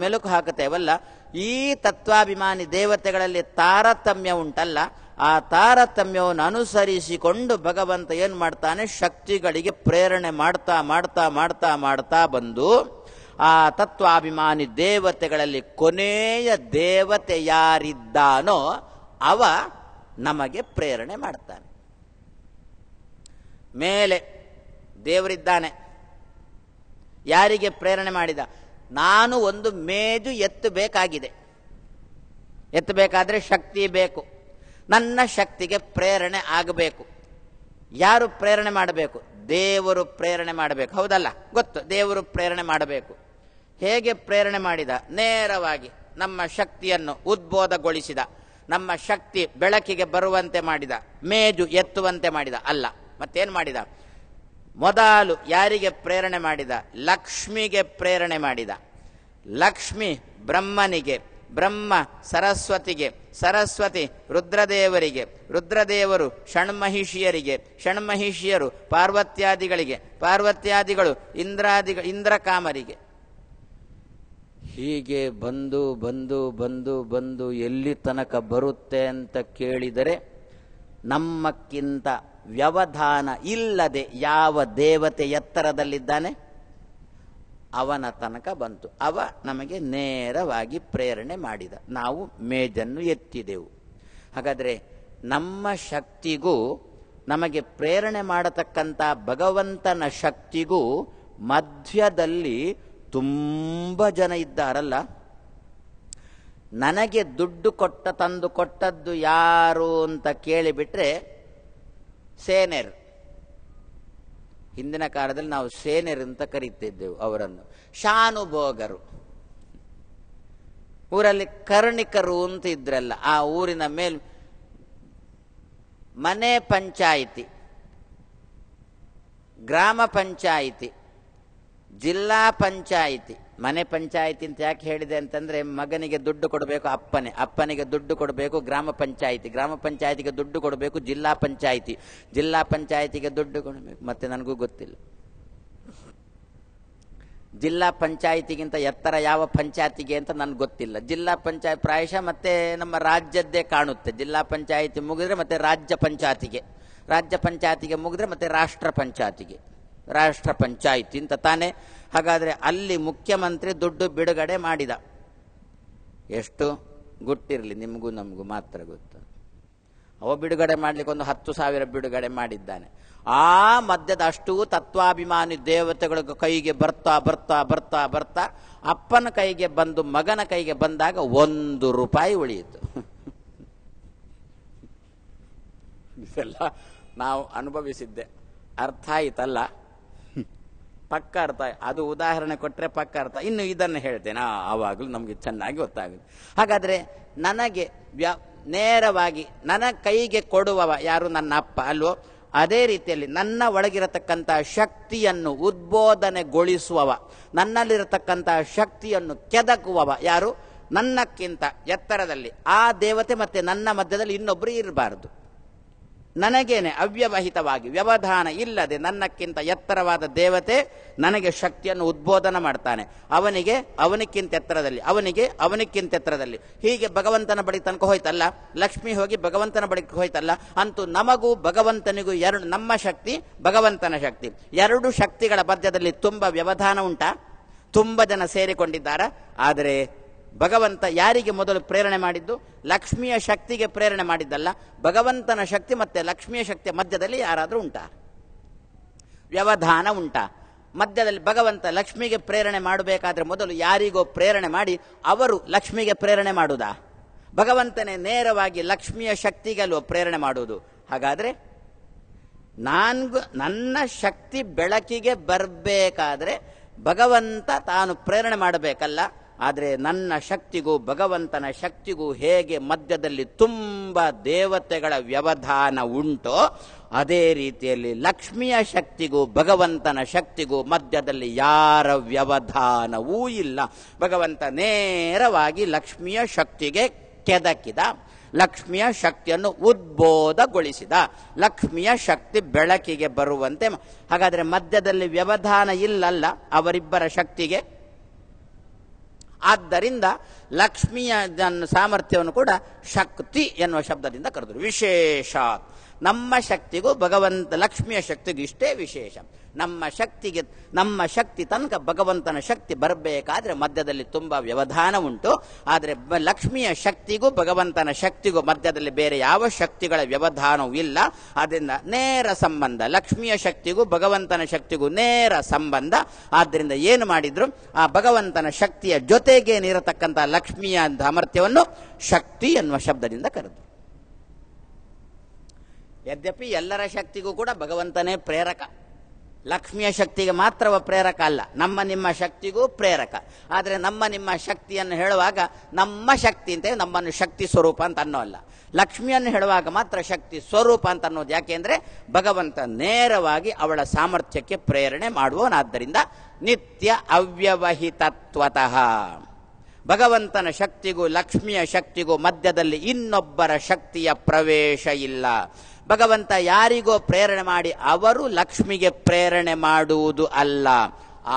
ಮೆಲುಕು ಹಾಕುತ್ತೇವಲ್ಲ ಈ ತತ್ವಾಭಿಮಾನಿ ದೇವತೆಗಳಲ್ಲಿ ತಾರತಮ್ಯ ಉಂಟಲ್ಲ ಆ ತಾರತಮ್ಯವನ್ನು ಅನುಸರಿಸಿಕೊಂಡು ಭಗವಂತ ಏನು ಮಾಡ್ತಾನೆ ಶಕ್ತಿಗಳಿಗೆ ಪ್ರೇರಣೆ ಮಾಡ್ತಾ ಮಾಡ್ತಾ ಮಾಡ್ತಾ ಮಾಡ್ತಾ ಬಂದು ಆ ತತ್ವಾಭಿಮಾನಿ ದೇವತೆಗಳಲ್ಲಿ ಕೊನೆಯ ದೇವತೆ ಯಾರಿದ್ದಾನೋ ಅವ ನಮಗೆ ಪ್ರೇರಣೆ ಮಾಡ್ತಾನೆ ಮೇಲೆ ದೇವರಿದ್ದಾನೆ ಯಾರಿಗೆ ಪ್ರೇರಣೆ ಮಾಡಿದ ನಾನು ಒಂದು ಮೇಜು ಎತ್ತಬೇಕಾಗಿದೆ ಎತ್ತಬೇಕಾದ್ರೆ ಶಕ್ತಿ ಬೇಕು ನನ್ನ ಶಕ್ತಿಗೆ ಪ್ರೇರಣೆ ಆಗಬೇಕು ಯಾರು ಪ್ರೇರಣೆ ಮಾಡಬೇಕು ದೇವರು ಪ್ರೇರಣೆ ಮಾಡಬೇಕು ಹೌದಲ್ಲ ಗೊತ್ತು ದೇವರು ಪ್ರೇರಣೆ ಮಾಡಬೇಕು ಹೇಗೆ ಪ್ರೇರಣೆ ಮಾಡಿದ ನೇರವಾಗಿ ನಮ್ಮ ಶಕ್ತಿಯನ್ನು ಉದ್ಬೋಧಗೊಳಿಸಿದ ನಮ್ಮ ಶಕ್ತಿ ಬೆಳಕಿಗೆ ಬರುವಂತೆ ಮಾಡಿದ ಮೇಜು ಎತ್ತುವಂತೆ ಮಾಡಿದ ಅಲ್ಲ ಮತ್ತೇನು ಮಾಡಿದ ಮೊದಲು ಯಾರಿಗೆ ಪ್ರೇರಣೆ ಮಾಡಿದ ಲಕ್ಷ್ಮಿಗೆ ಪ್ರೇರಣೆ ಮಾಡಿದ ಲಕ್ಷ್ಮಿ ಬ್ರಹ್ಮನಿಗೆ ಬ್ರಹ್ಮ ಸರಸ್ವತಿಗೆ ಸರಸ್ವತಿ ರುದ್ರದೇವರಿಗೆ ರುದ್ರದೇವರು ಷಣ್ಮಹಿಷಿಯರಿಗೆ ಷಣ್ಮಹಿಷಿಯರು ಪಾರ್ವತ್ಯಾದಿಗಳಿಗೆ ಪಾರ್ವತ್ಯಾದಿಗಳು ಇಂದ್ರಾದಿ ಇಂದ್ರಕಾಮರಿಗೆ ಹೀಗೆ ಬಂದು ಬಂದು ಬಂದು ಬಂದು ಎಲ್ಲಿ ತನಕ ಬರುತ್ತೆ ಅಂತ ಕೇಳಿದರೆ ನಮ್ಮಕ್ಕಿಂತ ವ್ಯವಧಾನ ಇಲ್ಲದೆ ಯಾವ ದೇವತೆ ಎತ್ತರದಲ್ಲಿದ್ದಾನೆ ಅವನ ತನಕ ಬಂತು ಅವ ನಮಗೆ ನೇರವಾಗಿ ಪ್ರೇರಣೆ ಮಾಡಿದ ನಾವು ಮೇಜನ್ನು ಎತ್ತಿದೆವು ಹಾಗಾದರೆ ನಮ್ಮ ಶಕ್ತಿಗೂ ನಮಗೆ ಪ್ರೇರಣೆ ಮಾಡತಕ್ಕಂಥ ಭಗವಂತನ ಶಕ್ತಿಗೂ ಮಧ್ಯದಲ್ಲಿ ತುಂಬ ಜನ ಇದ್ದಾರಲ್ಲ ನನಗೆ ದುಡ್ಡು ಕೊಟ್ಟ ತಂದು ಕೊಟ್ಟದ್ದು ಯಾರು ಅಂತ ಕೇಳಿಬಿಟ್ರೆ ಸೇನೆರು ಹಿಂದಿನ ಕಾಲದಲ್ಲಿ ನಾವು ಸೇನೆರು ಅಂತ ಕರೀತಿದ್ದೆವು ಅವರನ್ನು ಶಾನುಭೋಗರು ಊರಲ್ಲಿ ಕರ್ಣಿಕರು ಅಂತ ಇದ್ರಲ್ಲ ಆ ಊರಿನ ಮೇಲೆ ಮನೆ ಪಂಚಾಯಿತಿ ಗ್ರಾಮ ಪಂಚಾಯಿತಿ ಜಿಲ್ಲಾ ಪಂಚಾಯಿತಿ ಮನೆ ಪಂಚಾಯಿತಿ ಅಂತ ಯಾಕೆ ಹೇಳಿದೆ ಅಂತಂದರೆ ಮಗನಿಗೆ ದುಡ್ಡು ಕೊಡಬೇಕು ಅಪ್ಪನೇ ಅಪ್ಪನಿಗೆ ದುಡ್ಡು ಕೊಡಬೇಕು ಗ್ರಾಮ ಪಂಚಾಯಿತಿ ಗ್ರಾಮ ಪಂಚಾಯಿತಿಗೆ ದುಡ್ಡು ಕೊಡಬೇಕು ಜಿಲ್ಲಾ ಪಂಚಾಯಿತಿ ಜಿಲ್ಲಾ ಪಂಚಾಯಿತಿಗೆ ದುಡ್ಡು ಕೊಡಬೇಕು ಮತ್ತೆ ನನಗೂ ಗೊತ್ತಿಲ್ಲ ಜಿಲ್ಲಾ ಪಂಚಾಯಿತಿಗಿಂತ ಎತ್ತರ ಯಾವ ಪಂಚಾಯತಿಗೆ ಅಂತ ನನಗೆ ಗೊತ್ತಿಲ್ಲ ಜಿಲ್ಲಾ ಪಂಚಾಯತ್ ಪ್ರಾಯಶಃ ಮತ್ತೆ ನಮ್ಮ ರಾಜ್ಯದ್ದೇ ಕಾಣುತ್ತೆ ಜಿಲ್ಲಾ ಪಂಚಾಯಿತಿ ಮುಗಿದ್ರೆ ಮತ್ತೆ ರಾಜ್ಯ ಪಂಚಾಯತಿಗೆ ರಾಜ್ಯ ಪಂಚಾಯತಿಗೆ ಮುಗಿದ್ರೆ ಮತ್ತೆ ರಾಷ್ಟ್ರ ಪಂಚಾಯತಿಗೆ ರಾಷ್ಟ್ರ ಪಂಚಾಯಿತಿ ಅಂತ ತಾನೇ ಹಾಗಾದರೆ ಅಲ್ಲಿ ಮುಖ್ಯಮಂತ್ರಿ ದುಡ್ಡು ಬಿಡುಗಡೆ ಮಾಡಿದ ಎಷ್ಟು ಗೊತ್ತಿರಲಿ ನಿಮಗೂ ನಮಗೂ ಮಾತ್ರ ಗೊತ್ತು ಅವ ಬಿಡುಗಡೆ ಮಾಡಲಿಕ್ಕೆ ಒಂದು ಹತ್ತು ಸಾವಿರ ಬಿಡುಗಡೆ ಮಾಡಿದ್ದಾನೆ ಆ ಮಧ್ಯದ ಅಷ್ಟೂ ತತ್ವಾಭಿಮಾನಿ ದೇವತೆಗಳ ಕೈಗೆ ಬರ್ತಾ ಬರ್ತಾ ಬರ್ತಾ ಬರ್ತಾ ಅಪ್ಪನ ಕೈಗೆ ಬಂದು ಮಗನ ಕೈಗೆ ಬಂದಾಗ ಒಂದು ರೂಪಾಯಿ ಉಳಿಯಿತು ಇದೆಲ್ಲ ನಾವು ಅನುಭವಿಸಿದ್ದೆ ಅರ್ಥ ಆಯಿತಲ್ಲ ಪಕ್ಕ ಅರ್ಥ ಅದು ಉದಾಹರಣೆ ಕೊಟ್ಟರೆ ಪಕ್ಕ ಅರ್ಥ ಇನ್ನು ಇದನ್ನು ಹೇಳ್ತೇನೆ ಆವಾಗಲೂ ನಮಗೆ ಚೆನ್ನಾಗಿ ಗೊತ್ತಾಗುತ್ತೆ ಹಾಗಾದರೆ ನನಗೆ ವ್ಯ ನೇರವಾಗಿ ನನ್ನ ಕೈಗೆ ಕೊಡುವವ ಯಾರು ನನ್ನ ಅಪ್ಪ ಅಲ್ವೋ ಅದೇ ರೀತಿಯಲ್ಲಿ ನನ್ನ ಒಳಗಿರತಕ್ಕಂಥ ಶಕ್ತಿಯನ್ನು ಉದ್ಬೋಧನೆಗೊಳಿಸುವವ ನನ್ನಲ್ಲಿರತಕ್ಕಂಥ ಶಕ್ತಿಯನ್ನು ಕೆದಕುವವ ಯಾರು ನನ್ನಕ್ಕಿಂತ ಎತ್ತರದಲ್ಲಿ ಆ ದೇವತೆ ಮತ್ತೆ ನನ್ನ ಮಧ್ಯದಲ್ಲಿ ಇನ್ನೊಬ್ಬರು ಇರಬಾರ್ದು ನನಗೇನೆ ಅವ್ಯವಹಿತವಾಗಿ ವ್ಯವಧಾನ ಇಲ್ಲದೆ ನನ್ನಕ್ಕಿಂತ ಎತ್ತರವಾದ ದೇವತೆ ನನಗೆ ಶಕ್ತಿಯನ್ನು ಉದ್ಬೋಧನ ಮಾಡ್ತಾನೆ ಅವನಿಗೆ ಅವನಿಕ್ಕಿಂತ ಎತ್ತರದಲ್ಲಿ ಅವನಿಗೆ ಅವನಿಕ್ಕಿಂತ ಎತ್ತರದಲ್ಲಿ ಹೀಗೆ ಭಗವಂತನ ಬಳಿ ತನಕ ಹೋಯ್ತಲ್ಲ ಲಕ್ಷ್ಮಿ ಹೋಗಿ ಭಗವಂತನ ಬಳಿಕ ಹೋಯ್ತಲ್ಲ ಅಂತೂ ನಮಗೂ ಭಗವಂತನಿಗೂ ಎರಡು ನಮ್ಮ ಶಕ್ತಿ ಭಗವಂತನ ಶಕ್ತಿ ಎರಡು ಶಕ್ತಿಗಳ ಮಧ್ಯದಲ್ಲಿ ತುಂಬ ವ್ಯವಧಾನ ಉಂಟಾ ತುಂಬ ಜನ ಸೇರಿಕೊಂಡಿದ್ದಾರೆ ಆದರೆ ಭಗವಂತ ಯಾರಿಗೆ ಮೊದಲು ಪ್ರೇರಣೆ ಮಾಡಿದ್ದು ಲಕ್ಷ್ಮಿಯ ಶಕ್ತಿಗೆ ಪ್ರೇರಣೆ ಮಾಡಿದ್ದಲ್ಲ ಭಗವಂತನ ಶಕ್ತಿ ಮತ್ತೆ ಲಕ್ಷ್ಮಿಯ ಶಕ್ತಿಯ ಮಧ್ಯದಲ್ಲಿ ಯಾರಾದರೂ ಉಂಟಾ ವ್ಯವಧಾನ ಉಂಟಾ ಮಧ್ಯದಲ್ಲಿ ಭಗವಂತ ಲಕ್ಷ್ಮಿಗೆ ಪ್ರೇರಣೆ ಮಾಡಬೇಕಾದ್ರೆ ಮೊದಲು ಯಾರಿಗೋ ಪ್ರೇರಣೆ ಮಾಡಿ ಅವರು ಲಕ್ಷ್ಮಿಗೆ ಪ್ರೇರಣೆ ಮಾಡುವುದಾ ಭಗವಂತನೇ ನೇರವಾಗಿ ಲಕ್ಷ್ಮಿಯ ಶಕ್ತಿಗೆ ಪ್ರೇರಣೆ ಮಾಡುವುದು ಹಾಗಾದರೆ ನಾನು ನನ್ನ ಶಕ್ತಿ ಬೆಳಕಿಗೆ ಬರಬೇಕಾದ್ರೆ ಭಗವಂತ ತಾನು ಪ್ರೇರಣೆ ಮಾಡಬೇಕಲ್ಲ ಆದರೆ ನನ್ನ ಶಕ್ತಿಗೂ ಭಗವಂತನ ಶಕ್ತಿಗೂ ಹೇಗೆ ಮಧ್ಯದಲ್ಲಿ ತುಂಬ ದೇವತೆಗಳ ವ್ಯವಧಾನ ಉಂಟೋ ಅದೇ ರೀತಿಯಲ್ಲಿ ಲಕ್ಷ್ಮಿಯ ಶಕ್ತಿಗೂ ಭಗವಂತನ ಶಕ್ತಿಗೂ ಮಧ್ಯದಲ್ಲಿ ಯಾರ ವ್ಯವಧಾನವೂ ಇಲ್ಲ ಭಗವಂತ ನೇರವಾಗಿ ಲಕ್ಷ್ಮಿಯ ಶಕ್ತಿಗೆ ಕೆದಕಿದ ಲಕ್ಷ್ಮಿಯ ಶಕ್ತಿಯನ್ನು ಉದ್ಬೋಧಗೊಳಿಸಿದ ಲಕ್ಷ್ಮಿಯ ಶಕ್ತಿ ಬೆಳಕಿಗೆ ಬರುವಂತೆ ಹಾಗಾದರೆ ಮಧ್ಯದಲ್ಲಿ ವ್ಯವಧಾನ ಇಲ್ಲಲ್ಲ ಅವರಿಬ್ಬರ ಶಕ್ತಿಗೆ ಆದ್ದರಿಂದ ಲಕ್ಷ್ಮಿಯ ಸಾಮರ್ಥ್ಯವನ್ನು ಕೂಡ ಶಕ್ತಿ ಎನ್ನುವ ಶಬ್ದದಿಂದ ಕರೆದರು ವಿಶೇಷ ನಮ್ಮ ಶಕ್ತಿಗೂ ಭಗವಂತ ಲಕ್ಷ್ಮಿಯ ಶಕ್ತಿಗೂ ಇಷ್ಟೇ ವಿಶೇಷ ನಮ್ಮ ಶಕ್ತಿಗೆ ನಮ್ಮ ಶಕ್ತಿ ತನಕ ಭಗವಂತನ ಶಕ್ತಿ ಬರಬೇಕಾದ್ರೆ ಮಧ್ಯದಲ್ಲಿ ತುಂಬ ವ್ಯವಧಾನ ಉಂಟು ಆದರೆ ಲಕ್ಷ್ಮಿಯ ಶಕ್ತಿಗೂ ಭಗವಂತನ ಶಕ್ತಿಗೂ ಮಧ್ಯದಲ್ಲಿ ಬೇರೆ ಯಾವ ಶಕ್ತಿಗಳ ವ್ಯವಧಾನವೂ ಇಲ್ಲ ಆದ್ದರಿಂದ ನೇರ ಸಂಬಂಧ ಲಕ್ಷ್ಮಿಯ ಶಕ್ತಿಗೂ ಭಗವಂತನ ಶಕ್ತಿಗೂ ನೇರ ಸಂಬಂಧ ಆದ್ದರಿಂದ ಏನು ಮಾಡಿದ್ರು ಆ ಭಗವಂತನ ಶಕ್ತಿಯ ಜೊತೆಗೆ ನೀರತಕ್ಕಂತಹ ಲಕ್ಷ್ಮಿಯ ಸಾಮರ್ಥ್ಯವನ್ನು ಶಕ್ತಿ ಎನ್ನುವ ಶಬ್ದದಿಂದ ಕರೆದು ಯದ್ಯಪಿ ಎಲ್ಲರ ಶಕ್ತಿಗೂ ಕೂಡ ಭಗವಂತನೇ ಪ್ರೇರಕ ಲಕ್ಷ್ಮಿಯ ಶಕ್ತಿಗೆ ಮಾತ್ರವ ಪ್ರೇರಕ ಅಲ್ಲ ನಮ್ಮ ನಿಮ್ಮ ಶಕ್ತಿಗೂ ಪ್ರೇರಕ ಆದರೆ ನಮ್ಮ ನಿಮ್ಮ ಶಕ್ತಿಯನ್ನು ಹೇಳುವಾಗ ನಮ್ಮ ಶಕ್ತಿ ಅಂತ ನಮ್ಮನ್ನು ಶಕ್ತಿ ಸ್ವರೂಪ ಅಂತ ಅನ್ನೋ ಅಲ್ಲ ಲಕ್ಷ್ಮಿಯನ್ನು ಹೇಳುವಾಗ ಮಾತ್ರ ಶಕ್ತಿ ಸ್ವರೂಪ ಅಂತ ಅನ್ನೋದು ಅಂದರೆ ಭಗವಂತ ನೇರವಾಗಿ ಅವಳ ಸಾಮರ್ಥ್ಯಕ್ಕೆ ಪ್ರೇರಣೆ ಮಾಡುವವನಾದ್ದರಿಂದ ನಿತ್ಯ ಅವ್ಯವಹಿತತ್ವತಃ ಭಗವಂತನ ಶಕ್ತಿಗೂ ಲಕ್ಷ್ಮಿಯ ಶಕ್ತಿಗೂ ಮಧ್ಯದಲ್ಲಿ ಇನ್ನೊಬ್ಬರ ಶಕ್ತಿಯ ಪ್ರವೇಶ ಇಲ್ಲ ಭಗವಂತ ಯಾರಿಗೋ ಪ್ರೇರಣೆ ಮಾಡಿ ಅವರು ಲಕ್ಷ್ಮಿಗೆ ಪ್ರೇರಣೆ ಮಾಡುವುದು ಅಲ್ಲ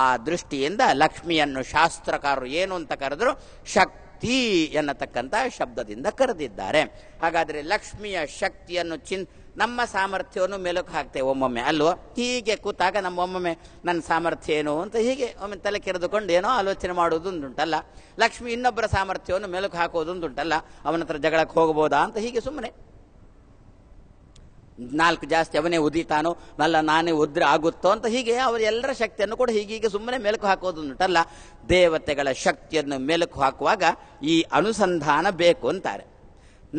ಆ ದೃಷ್ಟಿಯಿಂದ ಲಕ್ಷ್ಮಿಯನ್ನು ಶಾಸ್ತ್ರಕಾರರು ಏನು ಅಂತ ಕರೆದ್ರು ಶಕ್ತಿ ಎನ್ನತಕ್ಕಂಥ ಶಬ್ದದಿಂದ ಕರೆದಿದ್ದಾರೆ ಹಾಗಾದರೆ ಲಕ್ಷ್ಮಿಯ ಶಕ್ತಿಯನ್ನು ಚಿನ್ ನಮ್ಮ ಸಾಮರ್ಥ್ಯವನ್ನು ಮೆಲುಕು ಹಾಕ್ತೇವೆ ಒಮ್ಮೊಮ್ಮೆ ಅಲ್ವೋ ಹೀಗೆ ಕೂತಾಗ ನಮ್ಮ ಒಮ್ಮೊಮ್ಮೆ ನನ್ನ ಸಾಮರ್ಥ್ಯ ಏನು ಅಂತ ಹೀಗೆ ಒಮ್ಮೆ ತಲೆ ಕೆರೆದುಕೊಂಡು ಏನೋ ಆಲೋಚನೆ ಮಾಡುವುದು ಉಂಟಲ್ಲ ಲಕ್ಷ್ಮಿ ಇನ್ನೊಬ್ಬರ ಸಾಮರ್ಥ್ಯವನ್ನು ಮೆಲುಕು ಹಾಕೋದೊಂದುಂಟಲ್ಲ ಅವನ ಹತ್ರ ಜಗಳಕ್ಕೆ ಹೋಗಬಹುದಾ ಅಂತ ಹೀಗೆ ಸುಮ್ಮನೆ ನಾಲ್ಕು ಜಾಸ್ತಿ ಅವನೇ ಉದಿತಾನೋ ಅಲ್ಲ ನಾನೇ ಉದ್ರೆ ಆಗುತ್ತೋ ಅಂತ ಹೀಗೆ ಅವರೆಲ್ಲರ ಶಕ್ತಿಯನ್ನು ಕೂಡ ಹೀಗೀಗೆ ಸುಮ್ಮನೆ ಮೆಲುಕು ಹಾಕೋದುಂಟಲ್ಲ ದೇವತೆಗಳ ಶಕ್ತಿಯನ್ನು ಮೆಲುಕು ಹಾಕುವಾಗ ಈ ಅನುಸಂಧಾನ ಬೇಕು ಅಂತಾರೆ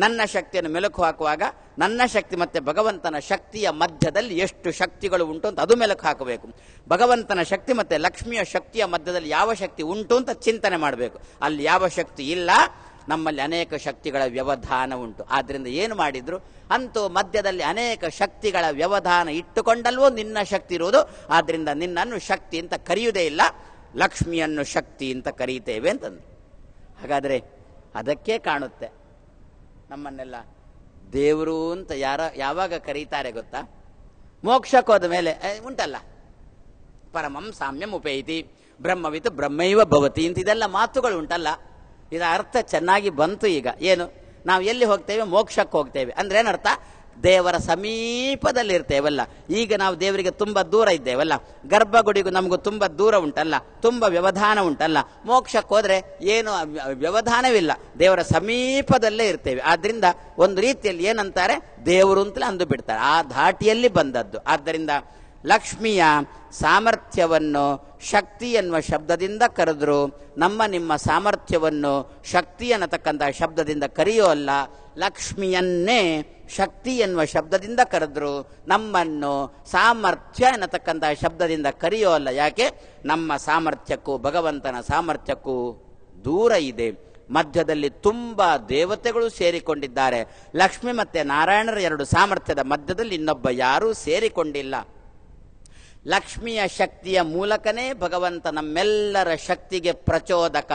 ನನ್ನ ಶಕ್ತಿಯನ್ನು ಮೆಲುಕು ಹಾಕುವಾಗ ನನ್ನ ಶಕ್ತಿ ಮತ್ತೆ ಭಗವಂತನ ಶಕ್ತಿಯ ಮಧ್ಯದಲ್ಲಿ ಎಷ್ಟು ಶಕ್ತಿಗಳು ಉಂಟು ಅಂತ ಅದು ಮೆಲುಕು ಹಾಕಬೇಕು ಭಗವಂತನ ಶಕ್ತಿ ಮತ್ತೆ ಲಕ್ಷ್ಮಿಯ ಶಕ್ತಿಯ ಮಧ್ಯದಲ್ಲಿ ಯಾವ ಶಕ್ತಿ ಉಂಟು ಅಂತ ಚಿಂತನೆ ಮಾಡಬೇಕು ಅಲ್ಲಿ ಯಾವ ಶಕ್ತಿ ಇಲ್ಲ ನಮ್ಮಲ್ಲಿ ಅನೇಕ ಶಕ್ತಿಗಳ ವ್ಯವಧಾನ ಉಂಟು ಆದ್ದರಿಂದ ಏನು ಮಾಡಿದ್ರು ಅಂತೂ ಮಧ್ಯದಲ್ಲಿ ಅನೇಕ ಶಕ್ತಿಗಳ ವ್ಯವಧಾನ ಇಟ್ಟುಕೊಂಡಲ್ವೋ ನಿನ್ನ ಶಕ್ತಿ ಇರುವುದು ಆದ್ದರಿಂದ ನಿನ್ನನ್ನು ಶಕ್ತಿ ಅಂತ ಕರೆಯುವುದೇ ಇಲ್ಲ ಲಕ್ಷ್ಮಿಯನ್ನು ಶಕ್ತಿ ಅಂತ ಕರೀತೇವೆ ಅಂತಂದು ಹಾಗಾದರೆ ಅದಕ್ಕೆ ಕಾಣುತ್ತೆ ನಮ್ಮನ್ನೆಲ್ಲ ದೇವರು ಅಂತ ಯಾರ ಯಾವಾಗ ಕರೀತಾರೆ ಗೊತ್ತಾ ಮೋಕ್ಷಕ್ಕೋದ ಮೇಲೆ ಉಂಟಲ್ಲ ಪರಮಂ ಸಾಮ್ಯಂ ಉಪೇತಿ ಬ್ರಹ್ಮವಿತು ಬ್ರಹ್ಮೈವ ಭವತಿ ಅಂತ ಇದೆಲ್ಲ ಮಾತುಗಳು ಉಂಟಲ್ಲ ಇದರ ಅರ್ಥ ಚೆನ್ನಾಗಿ ಬಂತು ಈಗ ಏನು ನಾವು ಎಲ್ಲಿ ಹೋಗ್ತೇವೆ ಮೋಕ್ಷಕ್ಕೆ ಹೋಗ್ತೇವೆ ಅಂದ್ರೆ ಏನರ್ಥ ದೇವರ ಸಮೀಪದಲ್ಲಿರ್ತೇವಲ್ಲ ಈಗ ನಾವು ದೇವರಿಗೆ ತುಂಬ ದೂರ ಇದ್ದೇವಲ್ಲ ಗರ್ಭಗುಡಿಗೂ ನಮಗೂ ತುಂಬ ದೂರ ಉಂಟಲ್ಲ ತುಂಬ ವ್ಯವಧಾನ ಉಂಟಲ್ಲ ಮೋಕ್ಷಕ್ಕೆ ಹೋದರೆ ಏನು ವ್ಯವಧಾನವಿಲ್ಲ ದೇವರ ಸಮೀಪದಲ್ಲೇ ಇರ್ತೇವೆ ಆದ್ರಿಂದ ಒಂದು ರೀತಿಯಲ್ಲಿ ಏನಂತಾರೆ ದೇವರು ಅಂತಲೇ ಅಂದು ಬಿಡ್ತಾರೆ ಆ ಧಾಟಿಯಲ್ಲಿ ಬಂದದ್ದು ಆದ್ದರಿಂದ ಲಕ್ಷ್ಮಿಯ ಸಾಮರ್ಥ್ಯವನ್ನು ಶಕ್ತಿ ಎನ್ನುವ ಶಬ್ದದಿಂದ ಕರೆದ್ರು ನಮ್ಮ ನಿಮ್ಮ ಸಾಮರ್ಥ್ಯವನ್ನು ಶಕ್ತಿ ಅನ್ನತಕ್ಕಂಥ ಶಬ್ದದಿಂದ ಕರೆಯೋ ಅಲ್ಲ ಲಕ್ಷ್ಮಿಯನ್ನೇ ಶಕ್ತಿ ಎನ್ನುವ ಶಬ್ದದಿಂದ ಕರೆದ್ರು ನಮ್ಮನ್ನು ಸಾಮರ್ಥ್ಯ ಎನ್ನತಕ್ಕಂಥ ಶಬ್ದದಿಂದ ಕರೆಯೋ ಅಲ್ಲ ಯಾಕೆ ನಮ್ಮ ಸಾಮರ್ಥ್ಯಕ್ಕೂ ಭಗವಂತನ ಸಾಮರ್ಥ್ಯಕ್ಕೂ ದೂರ ಇದೆ ಮಧ್ಯದಲ್ಲಿ ತುಂಬ ದೇವತೆಗಳು ಸೇರಿಕೊಂಡಿದ್ದಾರೆ ಲಕ್ಷ್ಮಿ ಮತ್ತು ನಾರಾಯಣರ ಎರಡು ಸಾಮರ್ಥ್ಯದ ಮಧ್ಯದಲ್ಲಿ ಇನ್ನೊಬ್ಬ ಯಾರೂ ಸೇರಿಕೊಂಡಿಲ್ಲ ಲಕ್ಷ್ಮಿಯ ಶಕ್ತಿಯ ಮೂಲಕನೇ ಭಗವಂತ ನಮ್ಮೆಲ್ಲರ ಶಕ್ತಿಗೆ ಪ್ರಚೋದಕ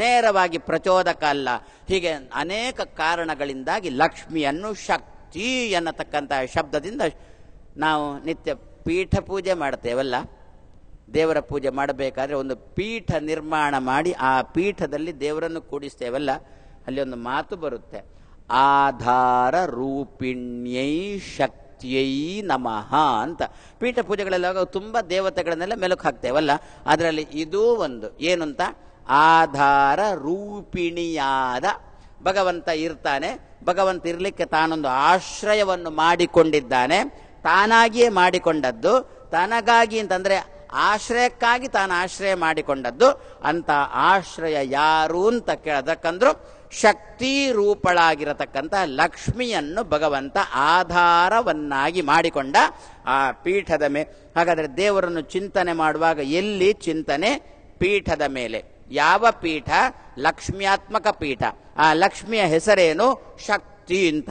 ನೇರವಾಗಿ ಪ್ರಚೋದಕ ಅಲ್ಲ ಹೀಗೆ ಅನೇಕ ಕಾರಣಗಳಿಂದಾಗಿ ಲಕ್ಷ್ಮಿಯನ್ನು ಶಕ್ತಿ ಎನ್ನತಕ್ಕಂತಹ ಶಬ್ದದಿಂದ ನಾವು ನಿತ್ಯ ಪೀಠ ಪೂಜೆ ಮಾಡ್ತೇವಲ್ಲ ದೇವರ ಪೂಜೆ ಮಾಡಬೇಕಾದ್ರೆ ಒಂದು ಪೀಠ ನಿರ್ಮಾಣ ಮಾಡಿ ಆ ಪೀಠದಲ್ಲಿ ದೇವರನ್ನು ಕೂಡಿಸ್ತೇವಲ್ಲ ಅಲ್ಲಿ ಒಂದು ಮಾತು ಬರುತ್ತೆ ಆಧಾರ ರೂಪಿಣ್ಯೈ ಶಕ್ತಿ ಶಕ್ತಿಯೈ ನಮಃ ಅಂತ ಪೀಠ ಪೂಜೆಗಳೆಲ್ಲ ತುಂಬ ದೇವತೆಗಳನ್ನೆಲ್ಲ ಮೆಲುಕು ಹಾಕ್ತೇವಲ್ಲ ಅದರಲ್ಲಿ ಇದೂ ಒಂದು ಏನು ಅಂತ ಆಧಾರ ರೂಪಿಣಿಯಾದ ಭಗವಂತ ಇರ್ತಾನೆ ಭಗವಂತ ಇರಲಿಕ್ಕೆ ತಾನೊಂದು ಆಶ್ರಯವನ್ನು ಮಾಡಿಕೊಂಡಿದ್ದಾನೆ ತಾನಾಗಿಯೇ ಮಾಡಿಕೊಂಡದ್ದು ತನಗಾಗಿ ಅಂತಂದರೆ ಆಶ್ರಯಕ್ಕಾಗಿ ತಾನು ಆಶ್ರಯ ಮಾಡಿಕೊಂಡದ್ದು ಅಂತ ಆಶ್ರಯ ಯಾರು ಅಂತ ಕೇಳದಕ್ಕಂದ್ರು ಶಕ್ತಿ ರೂಪಳಾಗಿರತಕ್ಕಂಥ ಲಕ್ಷ್ಮಿಯನ್ನು ಭಗವಂತ ಆಧಾರವನ್ನಾಗಿ ಮಾಡಿಕೊಂಡ ಆ ಪೀಠದ ಮೇ ಹಾಗಾದರೆ ದೇವರನ್ನು ಚಿಂತನೆ ಮಾಡುವಾಗ ಎಲ್ಲಿ ಚಿಂತನೆ ಪೀಠದ ಮೇಲೆ ಯಾವ ಪೀಠ ಲಕ್ಷ್ಮ್ಯಾತ್ಮಕ ಪೀಠ ಆ ಲಕ್ಷ್ಮಿಯ ಹೆಸರೇನು ಶಕ್ತಿ ಅಂತ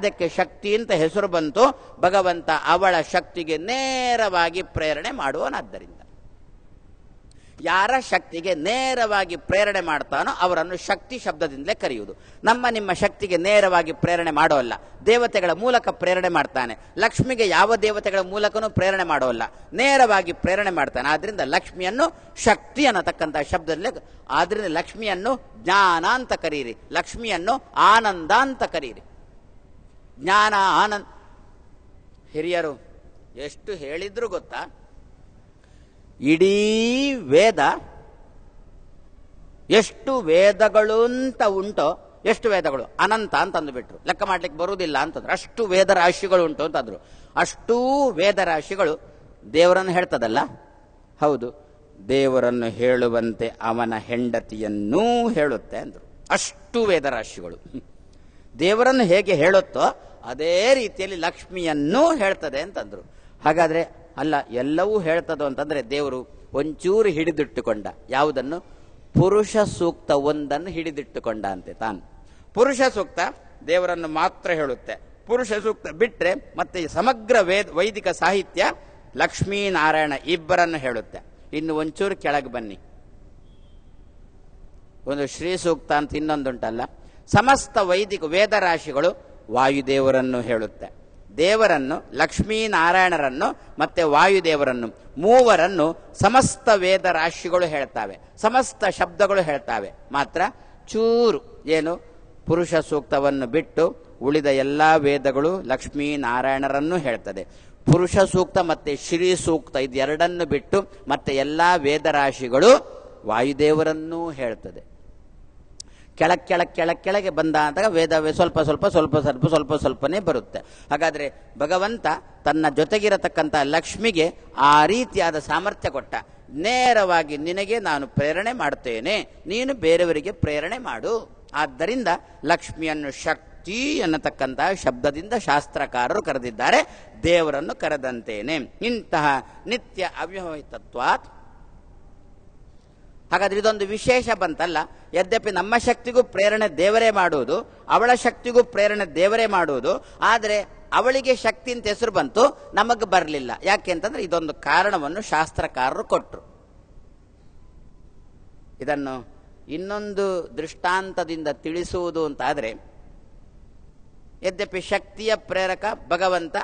ಅದಕ್ಕೆ ಶಕ್ತಿ ಅಂತ ಹೆಸರು ಬಂತು ಭಗವಂತ ಅವಳ ಶಕ್ತಿಗೆ ನೇರವಾಗಿ ಪ್ರೇರಣೆ ಮಾಡುವನಾದ್ದರಿಂದ ಯಾರ ಶಕ್ತಿಗೆ ನೇರವಾಗಿ ಪ್ರೇರಣೆ ಮಾಡ್ತಾನೋ ಅವರನ್ನು ಶಕ್ತಿ ಶಬ್ದದಿಂದಲೇ ಕರೆಯುವುದು ನಮ್ಮ ನಿಮ್ಮ ಶಕ್ತಿಗೆ ನೇರವಾಗಿ ಪ್ರೇರಣೆ ಮಾಡೋಲ್ಲ ದೇವತೆಗಳ ಮೂಲಕ ಪ್ರೇರಣೆ ಮಾಡ್ತಾನೆ ಲಕ್ಷ್ಮಿಗೆ ಯಾವ ದೇವತೆಗಳ ಮೂಲಕನೂ ಪ್ರೇರಣೆ ಮಾಡೋಲ್ಲ ನೇರವಾಗಿ ಪ್ರೇರಣೆ ಮಾಡ್ತಾನೆ ಆದ್ದರಿಂದ ಲಕ್ಷ್ಮಿಯನ್ನು ಶಕ್ತಿ ಅನ್ನತಕ್ಕಂಥ ಶಬ್ದದಲ್ಲೇ ಆದ್ದರಿಂದ ಲಕ್ಷ್ಮಿಯನ್ನು ಜ್ಞಾನ ಅಂತ ಕರೀರಿ ಲಕ್ಷ್ಮಿಯನ್ನು ಆನಂದ ಅಂತ ಕರೀರಿ ಜ್ಞಾನ ಆನಂದ ಹಿರಿಯರು ಎಷ್ಟು ಹೇಳಿದ್ರೂ ಗೊತ್ತಾ ಇಡೀ ವೇದ ಎಷ್ಟು ವೇದಗಳು ಅಂತ ಉಂಟೋ ಎಷ್ಟು ವೇದಗಳು ಅನಂತ ಅಂತಂದುಬಿಟ್ರು ಲೆಕ್ಕ ಮಾಡ್ಲಿಕ್ಕೆ ಬರುವುದಿಲ್ಲ ಅಂತಂದ್ರೆ ಅಷ್ಟು ವೇದ ರಾಶಿಗಳು ಉಂಟು ಅಂತಂದ್ರು ಅಷ್ಟೂ ವೇದ ರಾಶಿಗಳು ದೇವರನ್ನು ಹೇಳ್ತದಲ್ಲ ಹೌದು ದೇವರನ್ನು ಹೇಳುವಂತೆ ಅವನ ಹೆಂಡತಿಯನ್ನೂ ಹೇಳುತ್ತೆ ಅಂದರು ಅಷ್ಟು ವೇದ ರಾಶಿಗಳು ದೇವರನ್ನು ಹೇಗೆ ಹೇಳುತ್ತೋ ಅದೇ ರೀತಿಯಲ್ಲಿ ಲಕ್ಷ್ಮಿಯನ್ನೂ ಹೇಳ್ತದೆ ಅಂತಂದರು ಹಾಗಾದರೆ ಅಲ್ಲ ಎಲ್ಲವೂ ಹೇಳ್ತದೋ ಅಂತಂದರೆ ದೇವರು ಒಂಚೂರು ಹಿಡಿದಿಟ್ಟುಕೊಂಡ ಯಾವುದನ್ನು ಪುರುಷ ಸೂಕ್ತ ಒಂದನ್ನು ಹಿಡಿದಿಟ್ಟುಕೊಂಡ ಅಂತೆ ತಾನು ಪುರುಷ ಸೂಕ್ತ ದೇವರನ್ನು ಮಾತ್ರ ಹೇಳುತ್ತೆ ಪುರುಷ ಸೂಕ್ತ ಬಿಟ್ಟರೆ ಮತ್ತೆ ಸಮಗ್ರ ವೇದ ವೈದಿಕ ಸಾಹಿತ್ಯ ಲಕ್ಷ್ಮೀನಾರಾಯಣ ಇಬ್ಬರನ್ನು ಹೇಳುತ್ತೆ ಇನ್ನು ಒಂಚೂರು ಕೆಳಗೆ ಬನ್ನಿ ಒಂದು ಶ್ರೀ ಸೂಕ್ತ ಅಂತ ಇನ್ನೊಂದುಂಟಲ್ಲ ಸಮಸ್ತ ವೈದಿಕ ವೇದ ರಾಶಿಗಳು ವಾಯುದೇವರನ್ನು ಹೇಳುತ್ತೆ ದೇವರನ್ನು ಲಕ್ಷ್ಮೀನಾರಾಯಣರನ್ನು ಮತ್ತು ವಾಯುದೇವರನ್ನು ಮೂವರನ್ನು ಸಮಸ್ತ ವೇದ ರಾಶಿಗಳು ಹೇಳ್ತಾವೆ ಸಮಸ್ತ ಶಬ್ದಗಳು ಹೇಳ್ತಾವೆ ಮಾತ್ರ ಚೂರು ಏನು ಪುರುಷ ಸೂಕ್ತವನ್ನು ಬಿಟ್ಟು ಉಳಿದ ಎಲ್ಲ ವೇದಗಳು ಲಕ್ಷ್ಮೀನಾರಾಯಣರನ್ನು ಹೇಳ್ತದೆ ಪುರುಷ ಸೂಕ್ತ ಮತ್ತು ಶ್ರೀ ಸೂಕ್ತ ಇದೆರಡನ್ನು ಬಿಟ್ಟು ಮತ್ತೆ ಎಲ್ಲ ರಾಶಿಗಳು ವಾಯುದೇವರನ್ನೂ ಹೇಳ್ತದೆ ಕೆಳ ಕೆಳ ಕೆಳ ಕೆಳಗೆ ಅಂದಾಗ ವೇದವೇ ಸ್ವಲ್ಪ ಸ್ವಲ್ಪ ಸ್ವಲ್ಪ ಸ್ವಲ್ಪ ಸ್ವಲ್ಪ ಸ್ವಲ್ಪನೇ ಬರುತ್ತೆ ಹಾಗಾದರೆ ಭಗವಂತ ತನ್ನ ಜೊತೆಗಿರತಕ್ಕಂಥ ಲಕ್ಷ್ಮಿಗೆ ಆ ರೀತಿಯಾದ ಸಾಮರ್ಥ್ಯ ಕೊಟ್ಟ ನೇರವಾಗಿ ನಿನಗೆ ನಾನು ಪ್ರೇರಣೆ ಮಾಡ್ತೇನೆ ನೀನು ಬೇರೆಯವರಿಗೆ ಪ್ರೇರಣೆ ಮಾಡು ಆದ್ದರಿಂದ ಲಕ್ಷ್ಮಿಯನ್ನು ಶಕ್ತಿ ಎನ್ನತಕ್ಕಂತಹ ಶಬ್ದದಿಂದ ಶಾಸ್ತ್ರಕಾರರು ಕರೆದಿದ್ದಾರೆ ದೇವರನ್ನು ಕರೆದಂತೇನೆ ಇಂತಹ ನಿತ್ಯ ಅವ್ಯವಹಿತತ್ವಾತ್ ಹಾಗಾದ್ರೆ ಇದೊಂದು ವಿಶೇಷ ಬಂತಲ್ಲ ಯದ್ಯಪಿ ನಮ್ಮ ಶಕ್ತಿಗೂ ಪ್ರೇರಣೆ ದೇವರೇ ಮಾಡುವುದು ಅವಳ ಶಕ್ತಿಗೂ ಪ್ರೇರಣೆ ದೇವರೇ ಮಾಡುವುದು ಆದರೆ ಅವಳಿಗೆ ಶಕ್ತಿ ಅಂತ ಹೆಸರು ಬಂತು ನಮಗೆ ಬರಲಿಲ್ಲ ಯಾಕೆ ಅಂತಂದ್ರೆ ಇದೊಂದು ಕಾರಣವನ್ನು ಶಾಸ್ತ್ರಕಾರರು ಕೊಟ್ಟರು ಇದನ್ನು ಇನ್ನೊಂದು ದೃಷ್ಟಾಂತದಿಂದ ತಿಳಿಸುವುದು ಅಂತಾದರೆ ಯದ್ಯಪಿ ಶಕ್ತಿಯ ಪ್ರೇರಕ ಭಗವಂತ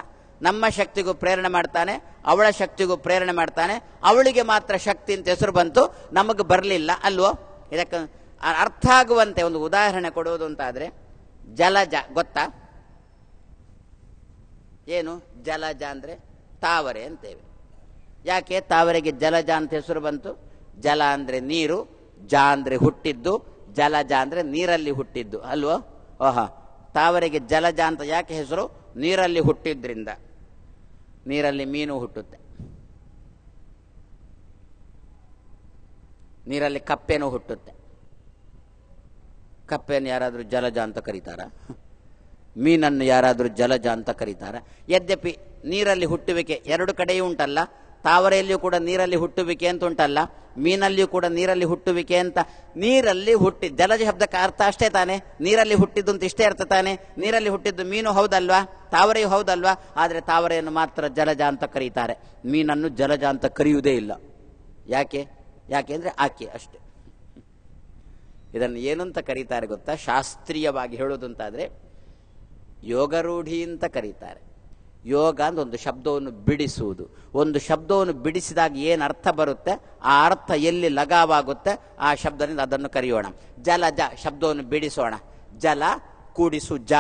ನಮ್ಮ ಶಕ್ತಿಗೂ ಪ್ರೇರಣೆ ಮಾಡ್ತಾನೆ ಅವಳ ಶಕ್ತಿಗೂ ಪ್ರೇರಣೆ ಮಾಡ್ತಾನೆ ಅವಳಿಗೆ ಮಾತ್ರ ಶಕ್ತಿ ಅಂತ ಹೆಸರು ಬಂತು ನಮಗೆ ಬರಲಿಲ್ಲ ಅಲ್ವೋ ಇದಕ್ಕೆ ಅರ್ಥ ಆಗುವಂತೆ ಒಂದು ಉದಾಹರಣೆ ಕೊಡುವುದು ಅಂತಾದರೆ ಜಲಜ ಗೊತ್ತಾ ಏನು ಜಲಜ ಅಂದರೆ ತಾವರೆ ಅಂತೇವೆ ಯಾಕೆ ತಾವರೆಗೆ ಜಲಜ ಅಂತ ಹೆಸರು ಬಂತು ಜಲ ಅಂದರೆ ನೀರು ಜ ಅಂದರೆ ಹುಟ್ಟಿದ್ದು ಜಲಜ ಅಂದರೆ ನೀರಲ್ಲಿ ಹುಟ್ಟಿದ್ದು ಅಲ್ವೋ ಓಹ ತಾವರೆಗೆ ಜಲಜ ಅಂತ ಯಾಕೆ ಹೆಸರು ನೀರಲ್ಲಿ ಹುಟ್ಟಿದ್ರಿಂದ ನೀರಲ್ಲಿ ಮೀನು ಹುಟ್ಟುತ್ತೆ ನೀರಲ್ಲಿ ಕಪ್ಪೆನೂ ಹುಟ್ಟುತ್ತೆ ಕಪ್ಪೆಯನ್ನು ಯಾರಾದರೂ ಜಲಜ ಅಂತ ಕರೀತಾರ ಮೀನನ್ನು ಯಾರಾದರೂ ಜಲಜ ಅಂತ ಕರೀತಾರ ಯದ್ಯಪಿ ನೀರಲ್ಲಿ ಹುಟ್ಟುವಿಕೆ ಎರಡು ಕಡೆಯೂ ಉಂಟಲ್ಲ ತಾವರೆಯಲ್ಲಿಯೂ ಕೂಡ ನೀರಲ್ಲಿ ಹುಟ್ಟುವಿಕೆ ಅಂತ ಉಂಟಲ್ಲ ಮೀನಲ್ಲಿಯೂ ಕೂಡ ನೀರಲ್ಲಿ ಹುಟ್ಟುವಿಕೆ ಅಂತ ನೀರಲ್ಲಿ ಹುಟ್ಟಿ ಜಲಜ ಶಬ್ದಕ್ಕೆ ಅರ್ಥ ಅಷ್ಟೇ ತಾನೆ ನೀರಲ್ಲಿ ಹುಟ್ಟಿದ್ದು ಅಂತ ಇಷ್ಟೇ ಅರ್ಥ ತಾನೆ ನೀರಲ್ಲಿ ಹುಟ್ಟಿದ್ದು ಮೀನು ಹೌದಲ್ವಾ ತಾವರೆಯೂ ಹೌದಲ್ವಾ ಆದರೆ ತಾವರೆಯನ್ನು ಮಾತ್ರ ಜಲಜ ಅಂತ ಕರೀತಾರೆ ಮೀನನ್ನು ಜಲಜ ಅಂತ ಕರೆಯುವುದೇ ಇಲ್ಲ ಯಾಕೆ ಯಾಕೆ ಅಂದರೆ ಆಕೆ ಅಷ್ಟೆ ಇದನ್ನು ಏನಂತ ಕರೀತಾರೆ ಗೊತ್ತಾ ಶಾಸ್ತ್ರೀಯವಾಗಿ ಹೇಳೋದು ಅಂತಾದರೆ ಯೋಗರೂಢಿ ಅಂತ ಕರೀತಾರೆ ಯೋಗ ಅಂದ್ರೆ ಒಂದು ಶಬ್ದವನ್ನು ಬಿಡಿಸುವುದು ಒಂದು ಶಬ್ದವನ್ನು ಬಿಡಿಸಿದಾಗ ಏನು ಅರ್ಥ ಬರುತ್ತೆ ಆ ಅರ್ಥ ಎಲ್ಲಿ ಲಗಾವಾಗುತ್ತೆ ಆ ಶಬ್ದದಿಂದ ಅದನ್ನು ಕರೆಯೋಣ ಜಲ ಜ ಶಬ್ದವನ್ನು ಬಿಡಿಸೋಣ ಜಲ ಕೂಡಿಸು ಜ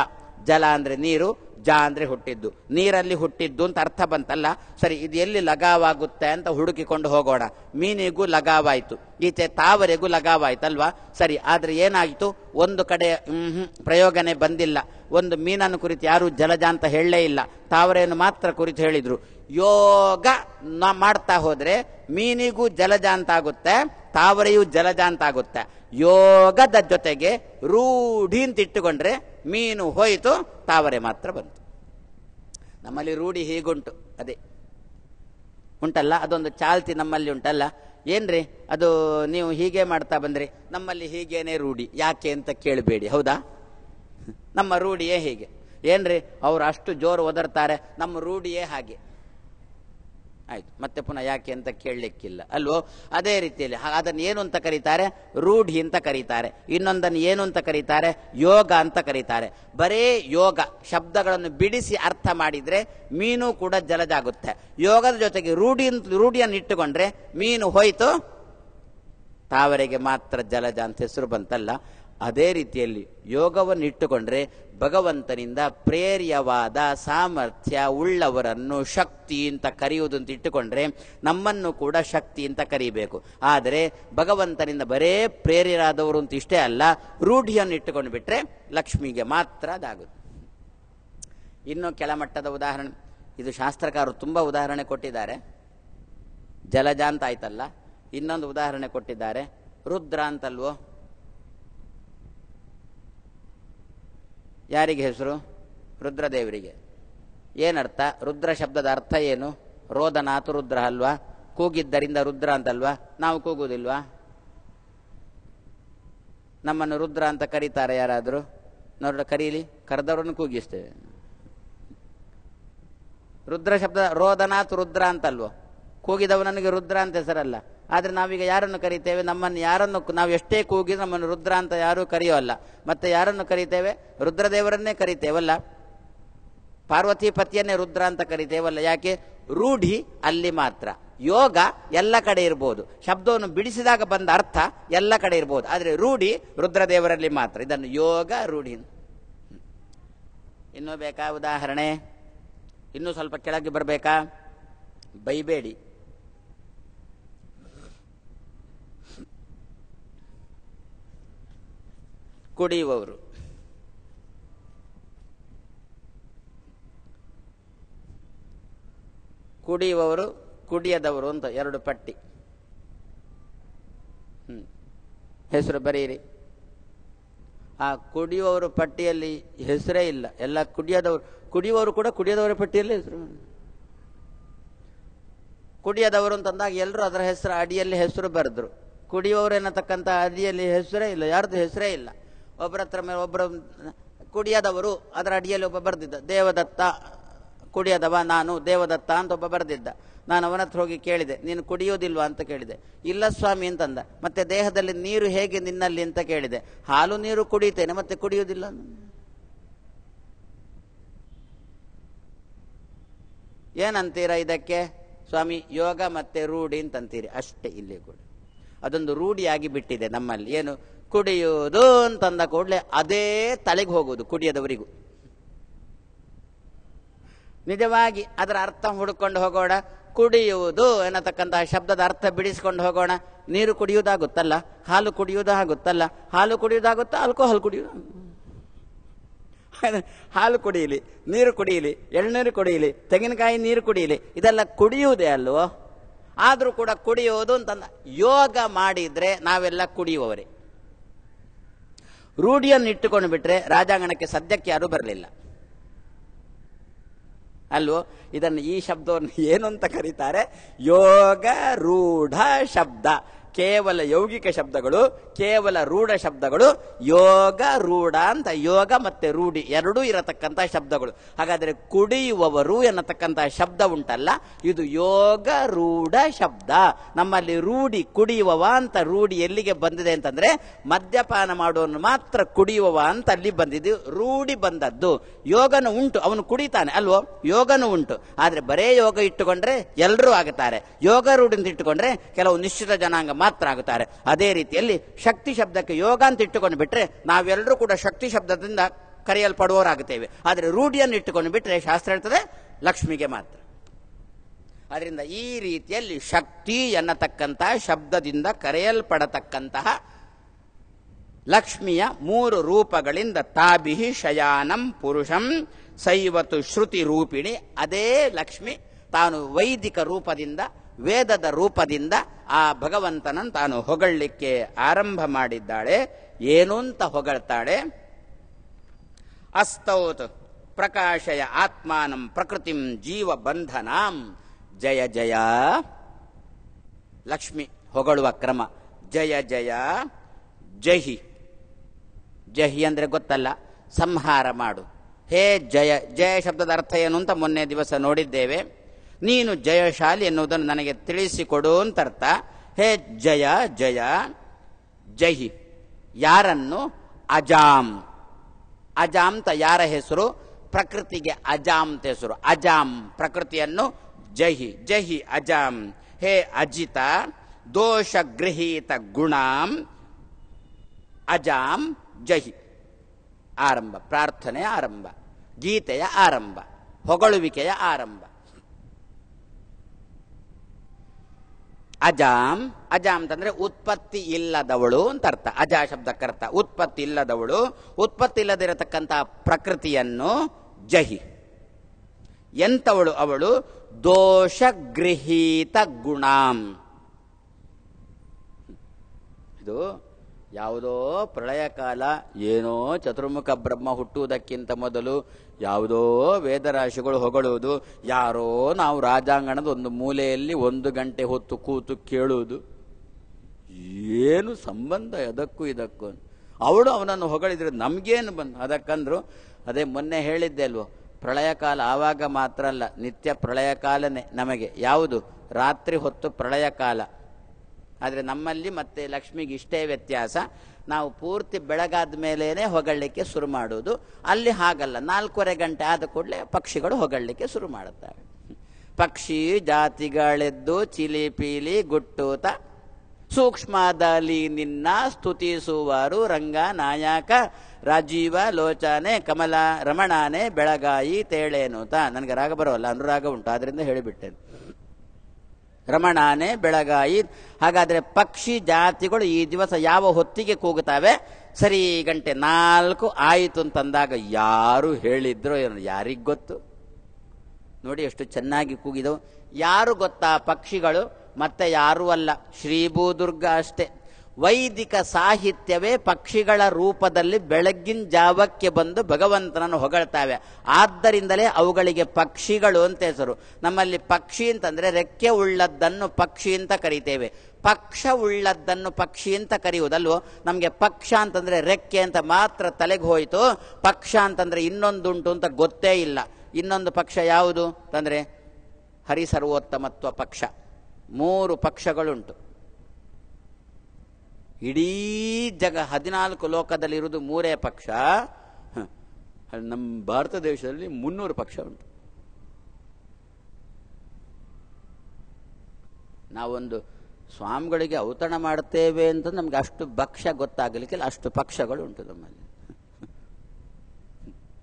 ಜಲ ಅಂದರೆ ನೀರು ಜ ಅಂದರೆ ಹುಟ್ಟಿದ್ದು ನೀರಲ್ಲಿ ಹುಟ್ಟಿದ್ದು ಅಂತ ಅರ್ಥ ಬಂತಲ್ಲ ಸರಿ ಇದು ಎಲ್ಲಿ ಲಗಾವಾಗುತ್ತೆ ಅಂತ ಹುಡುಕಿಕೊಂಡು ಹೋಗೋಣ ಮೀನಿಗೂ ಲಗಾವಾಯಿತು ಈಚೆ ತಾವರೆಗೂ ಅಲ್ವಾ ಸರಿ ಆದರೆ ಏನಾಯಿತು ಒಂದು ಕಡೆ ಪ್ರಯೋಗನೆ ಬಂದಿಲ್ಲ ಒಂದು ಮೀನನ್ನು ಕುರಿತು ಯಾರೂ ಜಲಜ ಅಂತ ಹೇಳಲೇ ಇಲ್ಲ ತಾವರೆಯನ್ನು ಮಾತ್ರ ಕುರಿತು ಹೇಳಿದರು ಯೋಗ ನಾ ಮಾಡ್ತಾ ಹೋದರೆ ಮೀನಿಗೂ ಜಲಜ ಆಗುತ್ತೆ ತಾವರೆಯೂ ಜಲಜ ಆಗುತ್ತೆ ಯೋಗದ ಜೊತೆಗೆ ರೂಢಿ ಅಂತ ಇಟ್ಟುಕೊಂಡ್ರೆ ಮೀನು ಹೋಯಿತು ತಾವರೆ ಮಾತ್ರ ಬಂತು ನಮ್ಮಲ್ಲಿ ರೂಢಿ ಹೀಗುಂಟು ಅದೇ ಉಂಟಲ್ಲ ಅದೊಂದು ಚಾಲ್ತಿ ನಮ್ಮಲ್ಲಿ ಉಂಟಲ್ಲ ಏನ್ರಿ ಅದು ನೀವು ಹೀಗೆ ಮಾಡ್ತಾ ಬಂದ್ರಿ ನಮ್ಮಲ್ಲಿ ಹೀಗೇನೆ ರೂಢಿ ಯಾಕೆ ಅಂತ ಕೇಳಬೇಡಿ ಹೌದಾ ನಮ್ಮ ರೂಢಿಯೇ ಹೀಗೆ ಏನ್ರಿ ಅವ್ರು ಅಷ್ಟು ಜೋರು ಒದರ್ತಾರೆ ನಮ್ಮ ರೂಢಿಯೇ ಹಾಗೆ ಆಯ್ತು ಮತ್ತೆ ಪುನಃ ಯಾಕೆ ಅಂತ ಕೇಳಲಿಕ್ಕಿಲ್ಲ ಅಲ್ವೋ ಅದೇ ರೀತಿಯಲ್ಲಿ ಅದನ್ನ ಏನು ಅಂತ ಕರೀತಾರೆ ರೂಢಿ ಅಂತ ಕರೀತಾರೆ ಇನ್ನೊಂದನ್ನು ಏನು ಅಂತ ಕರೀತಾರೆ ಯೋಗ ಅಂತ ಕರೀತಾರೆ ಬರೇ ಯೋಗ ಶಬ್ದಗಳನ್ನು ಬಿಡಿಸಿ ಅರ್ಥ ಮಾಡಿದ್ರೆ ಮೀನು ಕೂಡ ಜಲಜಾಗುತ್ತೆ ಯೋಗದ ಜೊತೆಗೆ ರೂಢಿ ರೂಢಿಯನ್ನು ಇಟ್ಟುಕೊಂಡ್ರೆ ಮೀನು ಹೋಯ್ತು ತಾವರೆಗೆ ಮಾತ್ರ ಜಲಜ ಅಂತ ಹೆಸರು ಬಂತಲ್ಲ ಅದೇ ರೀತಿಯಲ್ಲಿ ಯೋಗವನ್ನು ಇಟ್ಟುಕೊಂಡ್ರೆ ಭಗವಂತನಿಂದ ಪ್ರೇರ್ಯವಾದ ಸಾಮರ್ಥ್ಯ ಉಳ್ಳವರನ್ನು ಶಕ್ತಿ ಅಂತ ಕರೆಯುವುದು ಅಂತ ಇಟ್ಟುಕೊಂಡ್ರೆ ನಮ್ಮನ್ನು ಕೂಡ ಶಕ್ತಿ ಅಂತ ಕರೀಬೇಕು ಆದರೆ ಭಗವಂತನಿಂದ ಬರೇ ಪ್ರೇರಿರಾದವರು ಅಂತ ಇಷ್ಟೇ ಅಲ್ಲ ರೂಢಿಯನ್ನು ಇಟ್ಟುಕೊಂಡು ಬಿಟ್ಟರೆ ಲಕ್ಷ್ಮಿಗೆ ಮಾತ್ರ ಅದಾಗುತ್ತೆ ಇನ್ನು ಕೆಳಮಟ್ಟದ ಉದಾಹರಣೆ ಇದು ಶಾಸ್ತ್ರಕಾರರು ತುಂಬ ಉದಾಹರಣೆ ಕೊಟ್ಟಿದ್ದಾರೆ ಜಲಜಾಂತ ಆಯ್ತಲ್ಲ ಇನ್ನೊಂದು ಉದಾಹರಣೆ ಕೊಟ್ಟಿದ್ದಾರೆ ರುದ್ರ ಅಂತಲ್ವೋ ಯಾರಿಗೆ ಹೆಸರು ರುದ್ರದೇವರಿಗೆ ಏನರ್ಥ ರುದ್ರ ಶಬ್ದದ ಅರ್ಥ ಏನು ರೋದನಾತು ರುದ್ರ ಅಲ್ವಾ ಕೂಗಿದ್ದರಿಂದ ರುದ್ರ ಅಂತಲ್ವಾ ನಾವು ಕೂಗುವುದಿಲ್ವಾ ನಮ್ಮನ್ನು ರುದ್ರ ಅಂತ ಕರೀತಾರೆ ಯಾರಾದರೂ ನೋಡ ಕರೀಲಿ ಕರೆದವ್ರನ್ನು ಕೂಗಿಸ್ತೇವೆ ರುದ್ರ ಶಬ್ದ ರೋದನಾಥ್ ರುದ್ರ ಅಂತಲ್ವೋ ನನಗೆ ರುದ್ರ ಅಂತ ಹೆಸರಲ್ಲ ಆದರೆ ನಾವೀಗ ಯಾರನ್ನು ಕರೀತೇವೆ ನಮ್ಮನ್ನು ಯಾರನ್ನು ನಾವು ಎಷ್ಟೇ ಕೂಗಿ ನಮ್ಮನ್ನು ರುದ್ರ ಅಂತ ಯಾರೂ ಅಲ್ಲ ಮತ್ತೆ ಯಾರನ್ನು ಕರೀತೇವೆ ರುದ್ರದೇವರನ್ನೇ ಕರೀತೇವಲ್ಲ ಪಾರ್ವತಿ ಪತಿಯನ್ನೇ ರುದ್ರ ಅಂತ ಕರಿತೇವಲ್ಲ ಯಾಕೆ ರೂಢಿ ಅಲ್ಲಿ ಮಾತ್ರ ಯೋಗ ಎಲ್ಲ ಕಡೆ ಇರ್ಬೋದು ಶಬ್ದವನ್ನು ಬಿಡಿಸಿದಾಗ ಬಂದ ಅರ್ಥ ಎಲ್ಲ ಕಡೆ ಇರ್ಬೋದು ಆದರೆ ರೂಢಿ ರುದ್ರದೇವರಲ್ಲಿ ಮಾತ್ರ ಇದನ್ನು ಯೋಗ ರೂಢಿ ಇನ್ನೂ ಬೇಕಾ ಉದಾಹರಣೆ ಇನ್ನೂ ಸ್ವಲ್ಪ ಕೆಳಗೆ ಬರಬೇಕಾ ಬೈಬೇಡಿ ಕುಡಿಯುವವರು ಕುಡಿಯುವವರು ಕುಡಿಯದವರು ಅಂತ ಎರಡು ಪಟ್ಟಿ ಹೆಸರು ಬರೀರಿ ಆ ಕುಡಿಯುವವರು ಪಟ್ಟಿಯಲ್ಲಿ ಹೆಸರೇ ಇಲ್ಲ ಎಲ್ಲ ಕುಡಿಯದವರು ಕುಡಿಯುವವರು ಕೂಡ ಕುಡಿಯದವರ ಪಟ್ಟಿಯಲ್ಲಿ ಹೆಸರು ಕುಡಿಯದವರು ಅಂತಂದಾಗ ಎಲ್ಲರೂ ಅದರ ಹೆಸರು ಅಡಿಯಲ್ಲಿ ಹೆಸರು ಬರೆದ್ರು ಏನತಕ್ಕಂಥ ಅಡಿಯಲ್ಲಿ ಹೆಸರೇ ಇಲ್ಲ ಯಾರ್ದು ಹೆಸರೇ ಇಲ್ಲ ಒಬ್ಬರ ಹತ್ರ ಮೇಲೆ ಒಬ್ಬರು ಕುಡಿಯದವರು ಅದರ ಅಡಿಯಲ್ಲಿ ಒಬ್ಬ ಬರೆದಿದ್ದ ದೇವದತ್ತ ಕುಡಿಯದವ ನಾನು ದೇವದತ್ತ ಅಂತ ಒಬ್ಬ ಬರೆದಿದ್ದ ನಾನು ಅವನ ಹತ್ರ ಹೋಗಿ ಕೇಳಿದೆ ನೀನು ಕುಡಿಯೋದಿಲ್ವಾ ಅಂತ ಕೇಳಿದೆ ಇಲ್ಲ ಸ್ವಾಮಿ ಅಂತಂದ ಮತ್ತೆ ದೇಹದಲ್ಲಿ ನೀರು ಹೇಗೆ ನಿನ್ನಲ್ಲಿ ಅಂತ ಕೇಳಿದೆ ಹಾಲು ನೀರು ಕುಡಿತೇನೆ ಮತ್ತೆ ಕುಡಿಯೋದಿಲ್ಲ ಏನಂತೀರ ಇದಕ್ಕೆ ಸ್ವಾಮಿ ಯೋಗ ಮತ್ತೆ ರೂಢಿ ಅಂತಂತೀರಿ ಅಷ್ಟೇ ಇಲ್ಲಿ ಕೂಡ ಅದೊಂದು ರೂಢಿಯಾಗಿ ಬಿಟ್ಟಿದೆ ನಮ್ಮಲ್ಲಿ ಏನು ಕುಡಿಯುವುದು ಅಂತಂದ ಕೂಡಲೇ ಅದೇ ತಲೆಗೆ ಹೋಗೋದು ಕುಡಿಯದವರಿಗೂ ನಿಜವಾಗಿ ಅದರ ಅರ್ಥ ಹುಡುಕೊಂಡು ಹೋಗೋಣ ಕುಡಿಯುವುದು ಎನ್ನತಕ್ಕಂತಹ ಶಬ್ದದ ಅರ್ಥ ಬಿಡಿಸ್ಕೊಂಡು ಹೋಗೋಣ ನೀರು ಕುಡಿಯುವುದಾಗುತ್ತಲ್ಲ ಹಾಲು ಕುಡಿಯುವುದಾಗುತ್ತಲ್ಲ ಹಾಲು ಕುಡಿಯುವುದಾಗುತ್ತಾ ಅಲ್ಕೋಹಾಲ್ ಕುಡಿಯುವುದು ಹಾಲು ಕುಡಿಯಲಿ ನೀರು ಕುಡಿಯಲಿ ಎಳ್ನೀರು ಕುಡಿಯಲಿ ತೆಂಗಿನಕಾಯಿ ನೀರು ಕುಡಿಯಲಿ ಇದೆಲ್ಲ ಕುಡಿಯುವುದೇ ಅಲ್ವೋ ಆದರೂ ಕೂಡ ಕುಡಿಯುವುದು ಅಂತಂದ ಯೋಗ ಮಾಡಿದರೆ ನಾವೆಲ್ಲ ಕುಡಿಯುವವರೇ ರೂಢಿಯನ್ನು ಇಟ್ಟುಕೊಂಡು ಬಿಟ್ರೆ ರಾಜಾಂಗಣಕ್ಕೆ ಸದ್ಯಕ್ಕೆ ಯಾರೂ ಬರಲಿಲ್ಲ ಅಲ್ವೋ ಇದನ್ನು ಈ ಶಬ್ದವನ್ನು ಏನು ಅಂತ ಕರೀತಾರೆ ಯೋಗ ರೂಢ ಶಬ್ದ ಕೇವಲ ಯೌಗಿಕ ಶಬ್ದಗಳು ಕೇವಲ ರೂಢ ಶಬ್ದಗಳು ಯೋಗ ರೂಢ ಅಂತ ಯೋಗ ಮತ್ತೆ ರೂಢಿ ಎರಡೂ ಇರತಕ್ಕಂಥ ಶಬ್ದಗಳು ಹಾಗಾದರೆ ಕುಡಿಯುವವರು ಎನ್ನತಕ್ಕಂತಹ ಶಬ್ದ ಉಂಟಲ್ಲ ಇದು ಯೋಗ ರೂಢ ಶಬ್ದ ನಮ್ಮಲ್ಲಿ ರೂಢಿ ಕುಡಿಯುವವ ಅಂತ ರೂಢಿ ಎಲ್ಲಿಗೆ ಬಂದಿದೆ ಅಂತಂದ್ರೆ ಮದ್ಯಪಾನ ಮಾಡುವನು ಮಾತ್ರ ಕುಡಿಯುವವ ಅಂತ ಅಲ್ಲಿ ಬಂದಿದ್ದು ರೂಢಿ ಬಂದದ್ದು ಯೋಗನು ಉಂಟು ಅವನು ಕುಡಿತಾನೆ ಅಲ್ವೋ ಯೋಗನು ಉಂಟು ಆದರೆ ಬರೇ ಯೋಗ ಇಟ್ಟುಕೊಂಡ್ರೆ ಎಲ್ಲರೂ ಆಗುತ್ತಾರೆ ಯೋಗ ರೂಢಿಂದ ಇಟ್ಟುಕೊಂಡ್ರೆ ಕೆಲವು ನಿಶ್ಚಿತ ಜನಾಂಗ ಮಾತ್ರ ಆಗುತ್ತಾರೆ ಅದೇ ರೀತಿಯಲ್ಲಿ ಶಕ್ತಿ ಶಬ್ದಕ್ಕೆ ಯೋಗ ಅಂತ ಇಟ್ಟುಕೊಂಡು ಬಿಟ್ಟರೆ ನಾವೆಲ್ಲರೂ ಕೂಡ ಶಕ್ತಿ ಶಬ್ದದಿಂದ ಕರೆಯಲ್ಪಡುವವರಾಗುತ್ತೇವೆ ಆದರೆ ರೂಢಿಯನ್ನು ಇಟ್ಟುಕೊಂಡು ಬಿಟ್ಟರೆ ಶಾಸ್ತ್ರ ಹೇಳ್ತದೆ ಲಕ್ಷ್ಮಿಗೆ ಮಾತ್ರ ಅದರಿಂದ ಈ ರೀತಿಯಲ್ಲಿ ಶಕ್ತಿ ಎನ್ನತಕ್ಕಂತಹ ಶಬ್ದದಿಂದ ಕರೆಯಲ್ಪಡತಕ್ಕಂತಹ ಲಕ್ಷ್ಮಿಯ ಮೂರು ರೂಪಗಳಿಂದ ತಾಬಿಹಿ ಶಯಾನಂ ಪುರುಷಂ ಸೈವತು ಶ್ರುತಿ ರೂಪಿಣಿ ಅದೇ ಲಕ್ಷ್ಮಿ ತಾನು ವೈದಿಕ ರೂಪದಿಂದ ವೇದದ ರೂಪದಿಂದ ಆ ಭಗವಂತನನ್ನು ತಾನು ಹೊಗಳಲಿಕ್ಕೆ ಆರಂಭ ಮಾಡಿದ್ದಾಳೆ ಏನು ಅಂತ ಹೊಗಳ್ತಾಳೆ ಅಸ್ತೌತ್ ಪ್ರಕಾಶಯ ಆತ್ಮಾನಂ ಪ್ರಕೃತಿಂ ಜೀವ ಬಂಧನಾಂ ಜಯ ಜಯ ಲಕ್ಷ್ಮಿ ಹೊಗಳುವ ಕ್ರಮ ಜಯ ಜಯ ಜಹಿ ಜಹಿ ಅಂದರೆ ಗೊತ್ತಲ್ಲ ಸಂಹಾರ ಮಾಡು ಹೇ ಜಯ ಜಯ ಶಬ್ದದ ಅರ್ಥ ಏನು ಅಂತ ಮೊನ್ನೆ ದಿವಸ ನೋಡಿದ್ದೇವೆ ನೀನು ಜಯಶಾಲಿ ಎನ್ನುವುದನ್ನು ನನಗೆ ತಿಳಿಸಿಕೊಡು ಅಂತರ್ಥ ಹೇ ಜಯ ಜಯ ಜಹಿ ಯಾರನ್ನು ಅಜಾಮ್ ಅಜಾಂತ ಯಾರ ಹೆಸರು ಪ್ರಕೃತಿಗೆ ಅಜಾಂತ ಹೆಸರು ಅಜಾಮ್ ಪ್ರಕೃತಿಯನ್ನು ಜಹಿ ಜಹಿ ಅಜಾಮ್ ಹೇ ಅಜಿತ ದೋಷ ಗೃಹೀತ ಗುಣಾಂ ಅಜಾಂ ಜಹಿ ಆರಂಭ ಪ್ರಾರ್ಥನೆಯ ಆರಂಭ ಗೀತೆಯ ಆರಂಭ ಹೊಗಳುವಿಕೆಯ ಆರಂಭ ಅಜಾಮ್ ಅಜಾಮ್ ಅಂತಂದ್ರೆ ಉತ್ಪತ್ತಿ ಇಲ್ಲದವಳು ಅಂತ ಅರ್ಥ ಅಜಾ ಶಬ್ದಕ್ಕರ್ಥ ಉತ್ಪತ್ತಿ ಇಲ್ಲದವಳು ಉತ್ಪತ್ತಿ ಇಲ್ಲದಿರತಕ್ಕಂತಹ ಪ್ರಕೃತಿಯನ್ನು ಜಹಿ ಎಂತವಳು ಅವಳು ದೋಷ ಗೃಹೀತ ಗುಣಾಂ ಇದು ಯಾವುದೋ ಪ್ರಳಯ ಕಾಲ ಏನೋ ಚತುರ್ಮುಖ ಬ್ರಹ್ಮ ಹುಟ್ಟುವುದಕ್ಕಿಂತ ಮೊದಲು ಯಾವುದೋ ವೇದರಾಶಿಗಳು ಹೊಗಳುವುದು ಯಾರೋ ನಾವು ರಾಜಾಂಗಣದ ಒಂದು ಮೂಲೆಯಲ್ಲಿ ಒಂದು ಗಂಟೆ ಹೊತ್ತು ಕೂತು ಕೇಳುವುದು ಏನು ಸಂಬಂಧ ಅದಕ್ಕೂ ಇದಕ್ಕೂ ಅವಳು ಅವನನ್ನು ಹೊಗಳಿದ್ರೆ ನಮಗೇನು ಬಂದು ಅದಕ್ಕಂದ್ರು ಅದೇ ಮೊನ್ನೆ ಹೇಳಿದ್ದೆ ಅಲ್ವೋ ಪ್ರಳಯ ಕಾಲ ಆವಾಗ ಮಾತ್ರ ಅಲ್ಲ ನಿತ್ಯ ಪ್ರಳಯ ಕಾಲನೇ ನಮಗೆ ಯಾವುದು ರಾತ್ರಿ ಹೊತ್ತು ಪ್ರಳಯ ಕಾಲ ಆದರೆ ನಮ್ಮಲ್ಲಿ ಮತ್ತೆ ಲಕ್ಷ್ಮಿಗೆ ಇಷ್ಟೇ ವ್ಯತ್ಯಾಸ ನಾವು ಪೂರ್ತಿ ಬೆಳಗಾದ ಮೇಲೇ ಹೊಗಳಲಿಕ್ಕೆ ಶುರು ಮಾಡೋದು ಅಲ್ಲಿ ಹಾಗಲ್ಲ ನಾಲ್ಕೂವರೆ ಗಂಟೆ ಆದ ಕೂಡಲೇ ಪಕ್ಷಿಗಳು ಹೊಗಳಲಿಕ್ಕೆ ಶುರು ಮಾಡುತ್ತವೆ ಪಕ್ಷಿ ಜಾತಿಗಳೆದ್ದು ಚಿಲಿ ಪೀಲಿ ಗುಟ್ಟೂತ ಸೂಕ್ಷ್ಮದಲ್ಲಿ ನಿನ್ನ ಸ್ತುತಿಸುವರು ರಂಗ ನಾಯಕ ರಾಜೀವ ಲೋಚನೆ ಕಮಲ ರಮಣಾನೆ ಬೆಳಗಾಯಿ ತೇಳೇನು ತಾ ನನಗೆ ರಾಗ ಬರೋಲ್ಲ ಅನುರಾಗ ಉಂಟು ಆದ್ದರಿಂದ ಹೇಳಿಬಿಟ್ಟೆನು ರಮಣಾನೆ ಬೆಳಗಾಯಿ ಹಾಗಾದರೆ ಪಕ್ಷಿ ಜಾತಿಗಳು ಈ ದಿವಸ ಯಾವ ಹೊತ್ತಿಗೆ ಕೂಗುತ್ತವೆ ಸರಿ ಗಂಟೆ ನಾಲ್ಕು ಆಯಿತು ಅಂತಂದಾಗ ಯಾರು ಹೇಳಿದ್ರು ಯಾರಿಗೆ ಗೊತ್ತು ನೋಡಿ ಎಷ್ಟು ಚೆನ್ನಾಗಿ ಕೂಗಿದವು ಯಾರು ಗೊತ್ತಾ ಪಕ್ಷಿಗಳು ಮತ್ತೆ ಯಾರೂ ಅಲ್ಲ ಶ್ರೀಭೂದುರ್ಗ ಅಷ್ಟೇ ವೈದಿಕ ಸಾಹಿತ್ಯವೇ ಪಕ್ಷಿಗಳ ರೂಪದಲ್ಲಿ ಬೆಳಗ್ಗಿನ ಜಾವಕ್ಕೆ ಬಂದು ಭಗವಂತನನ್ನು ಹೊಗಳ್ತಾವೆ ಆದ್ದರಿಂದಲೇ ಅವುಗಳಿಗೆ ಪಕ್ಷಿಗಳು ಅಂತ ಹೆಸರು ನಮ್ಮಲ್ಲಿ ಪಕ್ಷಿ ಅಂತಂದರೆ ರೆಕ್ಕೆ ಉಳ್ಳದ್ದನ್ನು ಪಕ್ಷಿ ಅಂತ ಕರಿತೇವೆ ಪಕ್ಷ ಉಳ್ಳದ್ದನ್ನು ಪಕ್ಷಿ ಅಂತ ಕರೆಯುವುದಲ್ವೋ ನಮಗೆ ಪಕ್ಷ ಅಂತಂದರೆ ರೆಕ್ಕೆ ಅಂತ ಮಾತ್ರ ತಲೆಗೆ ಹೋಯಿತು ಪಕ್ಷ ಅಂತಂದರೆ ಇನ್ನೊಂದುಂಟು ಅಂತ ಗೊತ್ತೇ ಇಲ್ಲ ಇನ್ನೊಂದು ಪಕ್ಷ ಯಾವುದು ಅಂತಂದರೆ ಹರಿಸರ್ವೋತ್ತಮತ್ವ ಪಕ್ಷ ಮೂರು ಪಕ್ಷಗಳುಂಟು ಇಡೀ ಜಗ ಹದಿನಾಲ್ಕು ಲೋಕದಲ್ಲಿರುವುದು ಮೂರೇ ಪಕ್ಷ ನಮ್ಮ ಭಾರತ ದೇಶದಲ್ಲಿ ಮುನ್ನೂರು ಪಕ್ಷ ಉಂಟು ನಾವೊಂದು ಸ್ವಾಮಿಗಳಿಗೆ ಔತಣ ಮಾಡ್ತೇವೆ ಅಂತ ನಮ್ಗೆ ಅಷ್ಟು ಪಕ್ಷ ಗೊತ್ತಾಗಲಿಕ್ಕಿಲ್ಲ ಅಷ್ಟು ಪಕ್ಷಗಳು ಉಂಟು ನಮ್ಮಲ್ಲಿ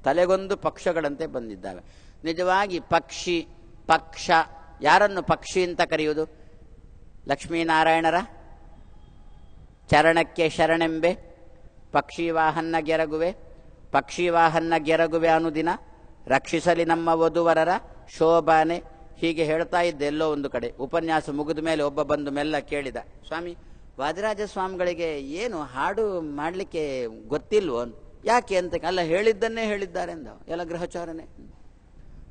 ತಲೆಗೊಂದು ಪಕ್ಷಗಳಂತೆ ಬಂದಿದ್ದಾವೆ ನಿಜವಾಗಿ ಪಕ್ಷಿ ಪಕ್ಷ ಯಾರನ್ನು ಪಕ್ಷಿ ಅಂತ ಕರೆಯುವುದು ಲಕ್ಷ್ಮೀನಾರಾಯಣರ ಚರಣಕ್ಕೆ ಶರಣೆಂಬೆ ವಾಹನ ಗೆರಗುವೆ ಪಕ್ಷಿವಾಹನ್ನ ಗೆರಗುವೆ ಅನುದಿನ ರಕ್ಷಿಸಲಿ ನಮ್ಮ ವಧುವರರ ಶೋಭಾನೆ ಹೀಗೆ ಹೇಳ್ತಾ ಇದ್ದೆ ಎಲ್ಲೋ ಒಂದು ಕಡೆ ಉಪನ್ಯಾಸ ಮುಗಿದ ಮೇಲೆ ಒಬ್ಬ ಬಂದು ಮೆಲ್ಲ ಕೇಳಿದ ಸ್ವಾಮಿ ವಾದಿರಾಜ ಸ್ವಾಮಿಗಳಿಗೆ ಏನು ಹಾಡು ಮಾಡಲಿಕ್ಕೆ ಗೊತ್ತಿಲ್ವೋ ಯಾಕೆ ಅಂತ ಅಲ್ಲ ಹೇಳಿದ್ದನ್ನೇ ಹೇಳಿದ್ದಾರೆ ಅಂದ ಎಲ್ಲ ಗೃಹಚಾರನೇ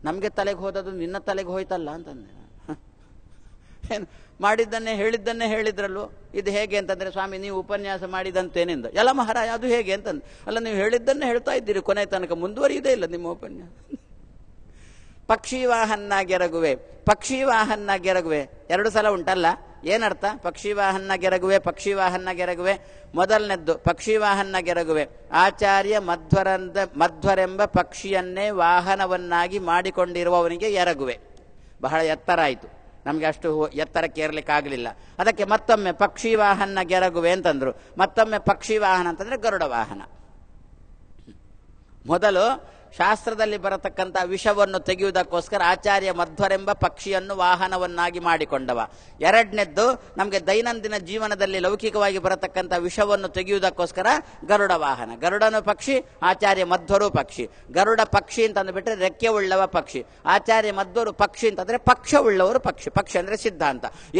ನಮಗೆ ತಲೆಗೆ ಹೋದದ್ದು ನಿನ್ನ ತಲೆಗೆ ಹೋಯ್ತಲ್ಲ ಅಂತಂದೆ ಏನು ಮಾಡಿದ್ದನ್ನೇ ಹೇಳಿದ್ದನ್ನೇ ಹೇಳಿದ್ರಲ್ಲೋ ಇದು ಹೇಗೆ ಅಂತಂದರೆ ಸ್ವಾಮಿ ನೀವು ಉಪನ್ಯಾಸ ಮಾಡಿದಂತೇನಿಂದ ಎಲ್ಲ ಮಹಾರಾಯ ಅದು ಹೇಗೆ ಅಂತಂದು ಅಲ್ಲ ನೀವು ಹೇಳಿದ್ದನ್ನೇ ಹೇಳ್ತಾ ಇದ್ದೀರಿ ಕೊನೆ ತನಕ ಮುಂದುವರಿಯುವುದೇ ಇಲ್ಲ ನಿಮ್ಮ ಉಪನ್ಯಾಸ ಪಕ್ಷಿ ಪಕ್ಷಿ ಗೆರಗುವೆ ವಾಹನ ಗೆರಗುವೆ ಎರಡು ಸಲ ಉಂಟಲ್ಲ ಏನರ್ಥ ಗೆರಗುವೆ ಮೊದಲನೇದ್ದು ಪಕ್ಷಿ ಮೊದಲನೆದ್ದು ಗೆರಗುವೆ ಆಚಾರ್ಯ ಮಧ್ವರಂದ ಮಧ್ವರೆಂಬ ಪಕ್ಷಿಯನ್ನೇ ವಾಹನವನ್ನಾಗಿ ಮಾಡಿಕೊಂಡಿರುವವನಿಗೆ ಎರಗುವೆ ಬಹಳ ಎತ್ತರ ಆಯಿತು ನಮಗೆ ಅಷ್ಟು ಎತ್ತರಕ್ಕೆ ಏರ್ಲಿಕ್ಕಾಗಲಿಲ್ಲ ಅದಕ್ಕೆ ಮತ್ತೊಮ್ಮೆ ಪಕ್ಷಿ ವಾಹನ ಗೆರಗುವೆ ಅಂತಂದರು ಮತ್ತೊಮ್ಮೆ ಪಕ್ಷಿ ವಾಹನ ಅಂತಂದರೆ ಗರುಡ ವಾಹನ ಮೊದಲು ಶಾಸ್ತ್ರದಲ್ಲಿ ಬರತಕ್ಕಂಥ ವಿಷವನ್ನು ತೆಗೆಯುವುದಕ್ಕೋಸ್ಕರ ಆಚಾರ್ಯ ಮಧ್ವರೆಂಬ ಪಕ್ಷಿಯನ್ನು ವಾಹನವನ್ನಾಗಿ ಮಾಡಿಕೊಂಡವ ಎರಡನೇದ್ದು ನಮಗೆ ದೈನಂದಿನ ಜೀವನದಲ್ಲಿ ಲೌಕಿಕವಾಗಿ ಬರತಕ್ಕಂಥ ವಿಷವನ್ನು ತೆಗೆಯುವುದಕ್ಕೋಸ್ಕರ ಗರುಡ ವಾಹನ ಗರುಡನು ಪಕ್ಷಿ ಆಚಾರ್ಯ ಮಧ್ವರು ಪಕ್ಷಿ ಗರುಡ ಪಕ್ಷಿ ಅಂತಂದು ಬಿಟ್ಟರೆ ರೆಕ್ಕೆ ಉಳ್ಳವ ಪಕ್ಷಿ ಆಚಾರ್ಯ ಮಧ್ವರು ಪಕ್ಷಿ ಅಂತಂದರೆ ಪಕ್ಷ ಉಳ್ಳವರು ಪಕ್ಷಿ ಪಕ್ಷಿ ಅಂದರೆ ಸಿದ್ಧಾಂತ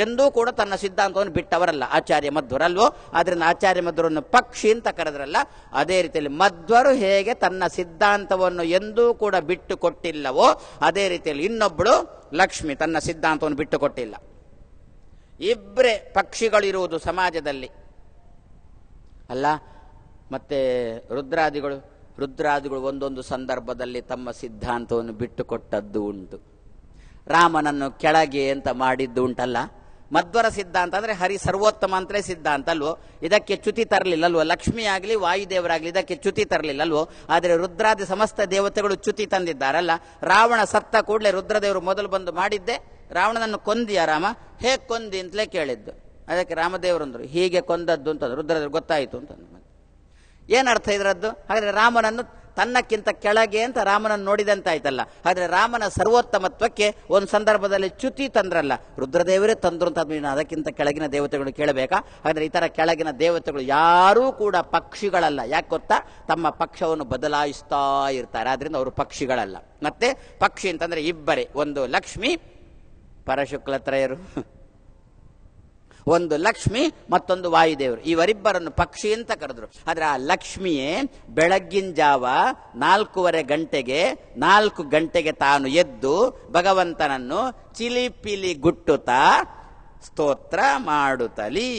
ಎಂದೂ ಕೂಡ ತನ್ನ ಸಿದ್ಧಾಂತವನ್ನು ಬಿಟ್ಟವರಲ್ಲ ಆಚಾರ್ಯ ಮಧ್ವರಲ್ವೋ ಆದ್ದರಿಂದ ಆಚಾರ್ಯ ಮಧ್ವರನ್ನು ಪಕ್ಷಿ ಅಂತ ಕರೆದ್ರಲ್ಲ ಅದೇ ರೀತಿಯಲ್ಲಿ ಮಧ್ವರು ಹೇಗೆ ತನ್ನ ಸಿದ್ಧಾಂತವನ್ನು ಎಂದೂ ಕೂಡ ಬಿಟ್ಟು ಕೊಟ್ಟಿಲ್ಲವೋ ಅದೇ ರೀತಿಯಲ್ಲಿ ಇನ್ನೊಬ್ಬಳು ಲಕ್ಷ್ಮಿ ತನ್ನ ಸಿದ್ಧಾಂತವನ್ನು ಬಿಟ್ಟು ಕೊಟ್ಟಿಲ್ಲ ಇಬ್ಬರೇ ಪಕ್ಷಿಗಳಿರುವುದು ಸಮಾಜದಲ್ಲಿ ಅಲ್ಲ ಮತ್ತೆ ರುದ್ರಾದಿಗಳು ರುದ್ರಾದಿಗಳು ಒಂದೊಂದು ಸಂದರ್ಭದಲ್ಲಿ ತಮ್ಮ ಸಿದ್ಧಾಂತವನ್ನು ಬಿಟ್ಟುಕೊಟ್ಟದ್ದು ಉಂಟು ರಾಮನನ್ನು ಕೆಳಗೆ ಅಂತ ಮಾಡಿದ್ದು ಉಂಟಲ್ಲ ಮಧ್ವರ ಸಿದ್ಧಾಂತ ಅಂದರೆ ಹರಿ ಸರ್ವೋತ್ತಮ ಅಂತಲೇ ಸಿದ್ಧಾಂತ ಅಲ್ವೋ ಇದಕ್ಕೆ ಚ್ಯುತಿ ತರಲಿಲ್ಲ ಲಕ್ಷ್ಮಿ ಆಗಲಿ ವಾಯುದೇವರಾಗಲಿ ಇದಕ್ಕೆ ಚ್ಯುತಿ ಅಲ್ವೋ ಆದರೆ ರುದ್ರಾದಿ ಸಮಸ್ತ ದೇವತೆಗಳು ಚ್ಯುತಿ ತಂದಿದ್ದಾರಲ್ಲ ರಾವಣ ಸತ್ತ ಕೂಡಲೇ ರುದ್ರದೇವರು ಮೊದಲು ಬಂದು ಮಾಡಿದ್ದೆ ರಾವಣನನ್ನು ಕೊಂದಿಯ ರಾಮ ಹೇಗೆ ಕೊಂದಿ ಅಂತಲೇ ಕೇಳಿದ್ದು ಅದಕ್ಕೆ ರಾಮದೇವರು ಅಂದರು ಹೀಗೆ ಕೊಂದದ್ದು ಅಂತಂದ್ರು ರುದ್ರದೇವರು ಗೊತ್ತಾಯಿತು ಅಂತಂದು ಏನರ್ಥ ಇದರದ್ದು ಹಾಗಾದರೆ ರಾಮನನ್ನು ತನ್ನಕ್ಕಿಂತ ಕೆಳಗೆ ಅಂತ ರಾಮನನ್ನು ನೋಡಿದಂತಾಯ್ತಲ್ಲ ಆದರೆ ರಾಮನ ಸರ್ವೋತ್ತಮತ್ವಕ್ಕೆ ಒಂದು ಸಂದರ್ಭದಲ್ಲಿ ಚ್ಯುತಿ ತಂದ್ರಲ್ಲ ರುದ್ರದೇವರೇ ತಂದ್ರು ಅಂತ ಅದಕ್ಕಿಂತ ಕೆಳಗಿನ ದೇವತೆಗಳು ಕೇಳಬೇಕಾ ಆದರೆ ಇತರ ಕೆಳಗಿನ ದೇವತೆಗಳು ಯಾರೂ ಕೂಡ ಪಕ್ಷಿಗಳಲ್ಲ ಯಾಕೆ ಗೊತ್ತಾ ತಮ್ಮ ಪಕ್ಷವನ್ನು ಬದಲಾಯಿಸ್ತಾ ಇರ್ತಾರೆ ಆದ್ರಿಂದ ಅವರು ಪಕ್ಷಿಗಳಲ್ಲ ಮತ್ತೆ ಪಕ್ಷಿ ಅಂತಂದ್ರೆ ಇಬ್ಬರೇ ಒಂದು ಲಕ್ಷ್ಮಿ ಪರಶುಕ್ಲತ್ರಯರು ಒಂದು ಲಕ್ಷ್ಮಿ ಮತ್ತೊಂದು ವಾಯುದೇವರು ಇವರಿಬ್ಬರನ್ನು ಪಕ್ಷಿ ಅಂತ ಕರೆದ್ರು ಆದರೆ ಆ ಲಕ್ಷ್ಮಿಯೇ ಬೆಳಗ್ಗಿನ ಜಾವ ನಾಲ್ಕೂವರೆ ಗಂಟೆಗೆ ನಾಲ್ಕು ಗಂಟೆಗೆ ತಾನು ಎದ್ದು ಭಗವಂತನನ್ನು ಚಿಲಿಪಿಲಿ ಗುಟ್ಟುತ್ತಾ ಸ್ತೋತ್ರ ಮಾಡುತ್ತಲೀ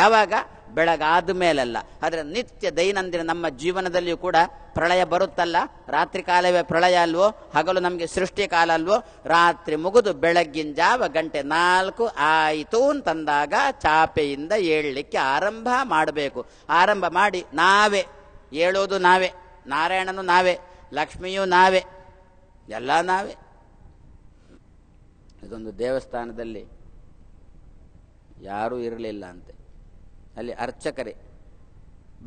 ಯಾವಾಗ ಬೆಳಗಾದ ಮೇಲಲ್ಲ ಆದರೆ ನಿತ್ಯ ದೈನಂದಿನ ನಮ್ಮ ಜೀವನದಲ್ಲಿಯೂ ಕೂಡ ಪ್ರಳಯ ಬರುತ್ತಲ್ಲ ರಾತ್ರಿ ಕಾಲವೇ ಪ್ರಳಯ ಅಲ್ವೋ ಹಗಲು ನಮಗೆ ಸೃಷ್ಟಿ ಕಾಲ ಅಲ್ವೋ ರಾತ್ರಿ ಮುಗಿದು ಬೆಳಗ್ಗಿನ ಜಾವ ಗಂಟೆ ನಾಲ್ಕು ಆಯಿತು ಅಂತಂದಾಗ ಚಾಪೆಯಿಂದ ಏಳಲಿಕ್ಕೆ ಆರಂಭ ಮಾಡಬೇಕು ಆರಂಭ ಮಾಡಿ ನಾವೇ ಏಳೋದು ನಾವೇ ನಾರಾಯಣನು ನಾವೇ ಲಕ್ಷ್ಮಿಯೂ ನಾವೇ ಎಲ್ಲ ನಾವೇ ಇದೊಂದು ದೇವಸ್ಥಾನದಲ್ಲಿ ಯಾರೂ ಇರಲಿಲ್ಲ ಅಂತೆ ಅಲ್ಲಿ ಅರ್ಚಕರೇ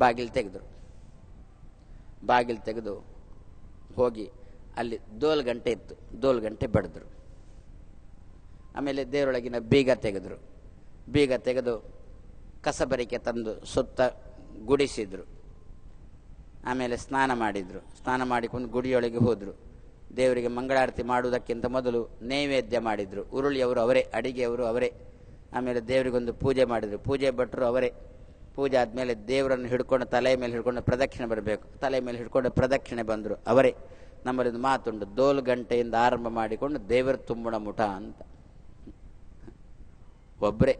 ಬಾಗಿಲು ತೆಗೆದರು ಬಾಗಿಲು ತೆಗೆದು ಹೋಗಿ ಅಲ್ಲಿ ದೋಲ್ ಗಂಟೆ ಇತ್ತು ದೋಲ್ ಗಂಟೆ ಬಡಿದ್ರು ಆಮೇಲೆ ದೇವರೊಳಗಿನ ಬೀಗ ತೆಗೆದರು ಬೀಗ ತೆಗೆದು ಕಸಬರಿಕೆ ತಂದು ಸುತ್ತ ಗುಡಿಸಿದರು ಆಮೇಲೆ ಸ್ನಾನ ಮಾಡಿದರು ಸ್ನಾನ ಮಾಡಿಕೊಂಡು ಗುಡಿಯೊಳಗೆ ಹೋದರು ದೇವರಿಗೆ ಮಂಗಳಾರತಿ ಮಾಡುವುದಕ್ಕಿಂತ ಮೊದಲು ನೈವೇದ್ಯ ಮಾಡಿದರು ಉರುಳಿಯವರು ಅವರೇ ಅಡಿಗೆಯವರು ಅವರೇ ಆಮೇಲೆ ದೇವರಿಗೊಂದು ಪೂಜೆ ಮಾಡಿದರು ಪೂಜೆ ಭಟ್ರು ಅವರೇ ಪೂಜೆ ಆದಮೇಲೆ ದೇವರನ್ನು ಹಿಡ್ಕೊಂಡು ತಲೆ ಮೇಲೆ ಹಿಡ್ಕೊಂಡು ಪ್ರದಕ್ಷಿಣೆ ಬರಬೇಕು ತಲೆ ಮೇಲೆ ಹಿಡ್ಕೊಂಡು ಪ್ರದಕ್ಷಿಣೆ ಬಂದರು ಅವರೇ ನಮ್ಮಲ್ಲಿ ಮಾತುಂಡು ದೋಲು ಗಂಟೆಯಿಂದ ಆರಂಭ ಮಾಡಿಕೊಂಡು ದೇವರ ತುಂಬಣ ಮುಠ ಅಂತ ಒಬ್ಬರೇ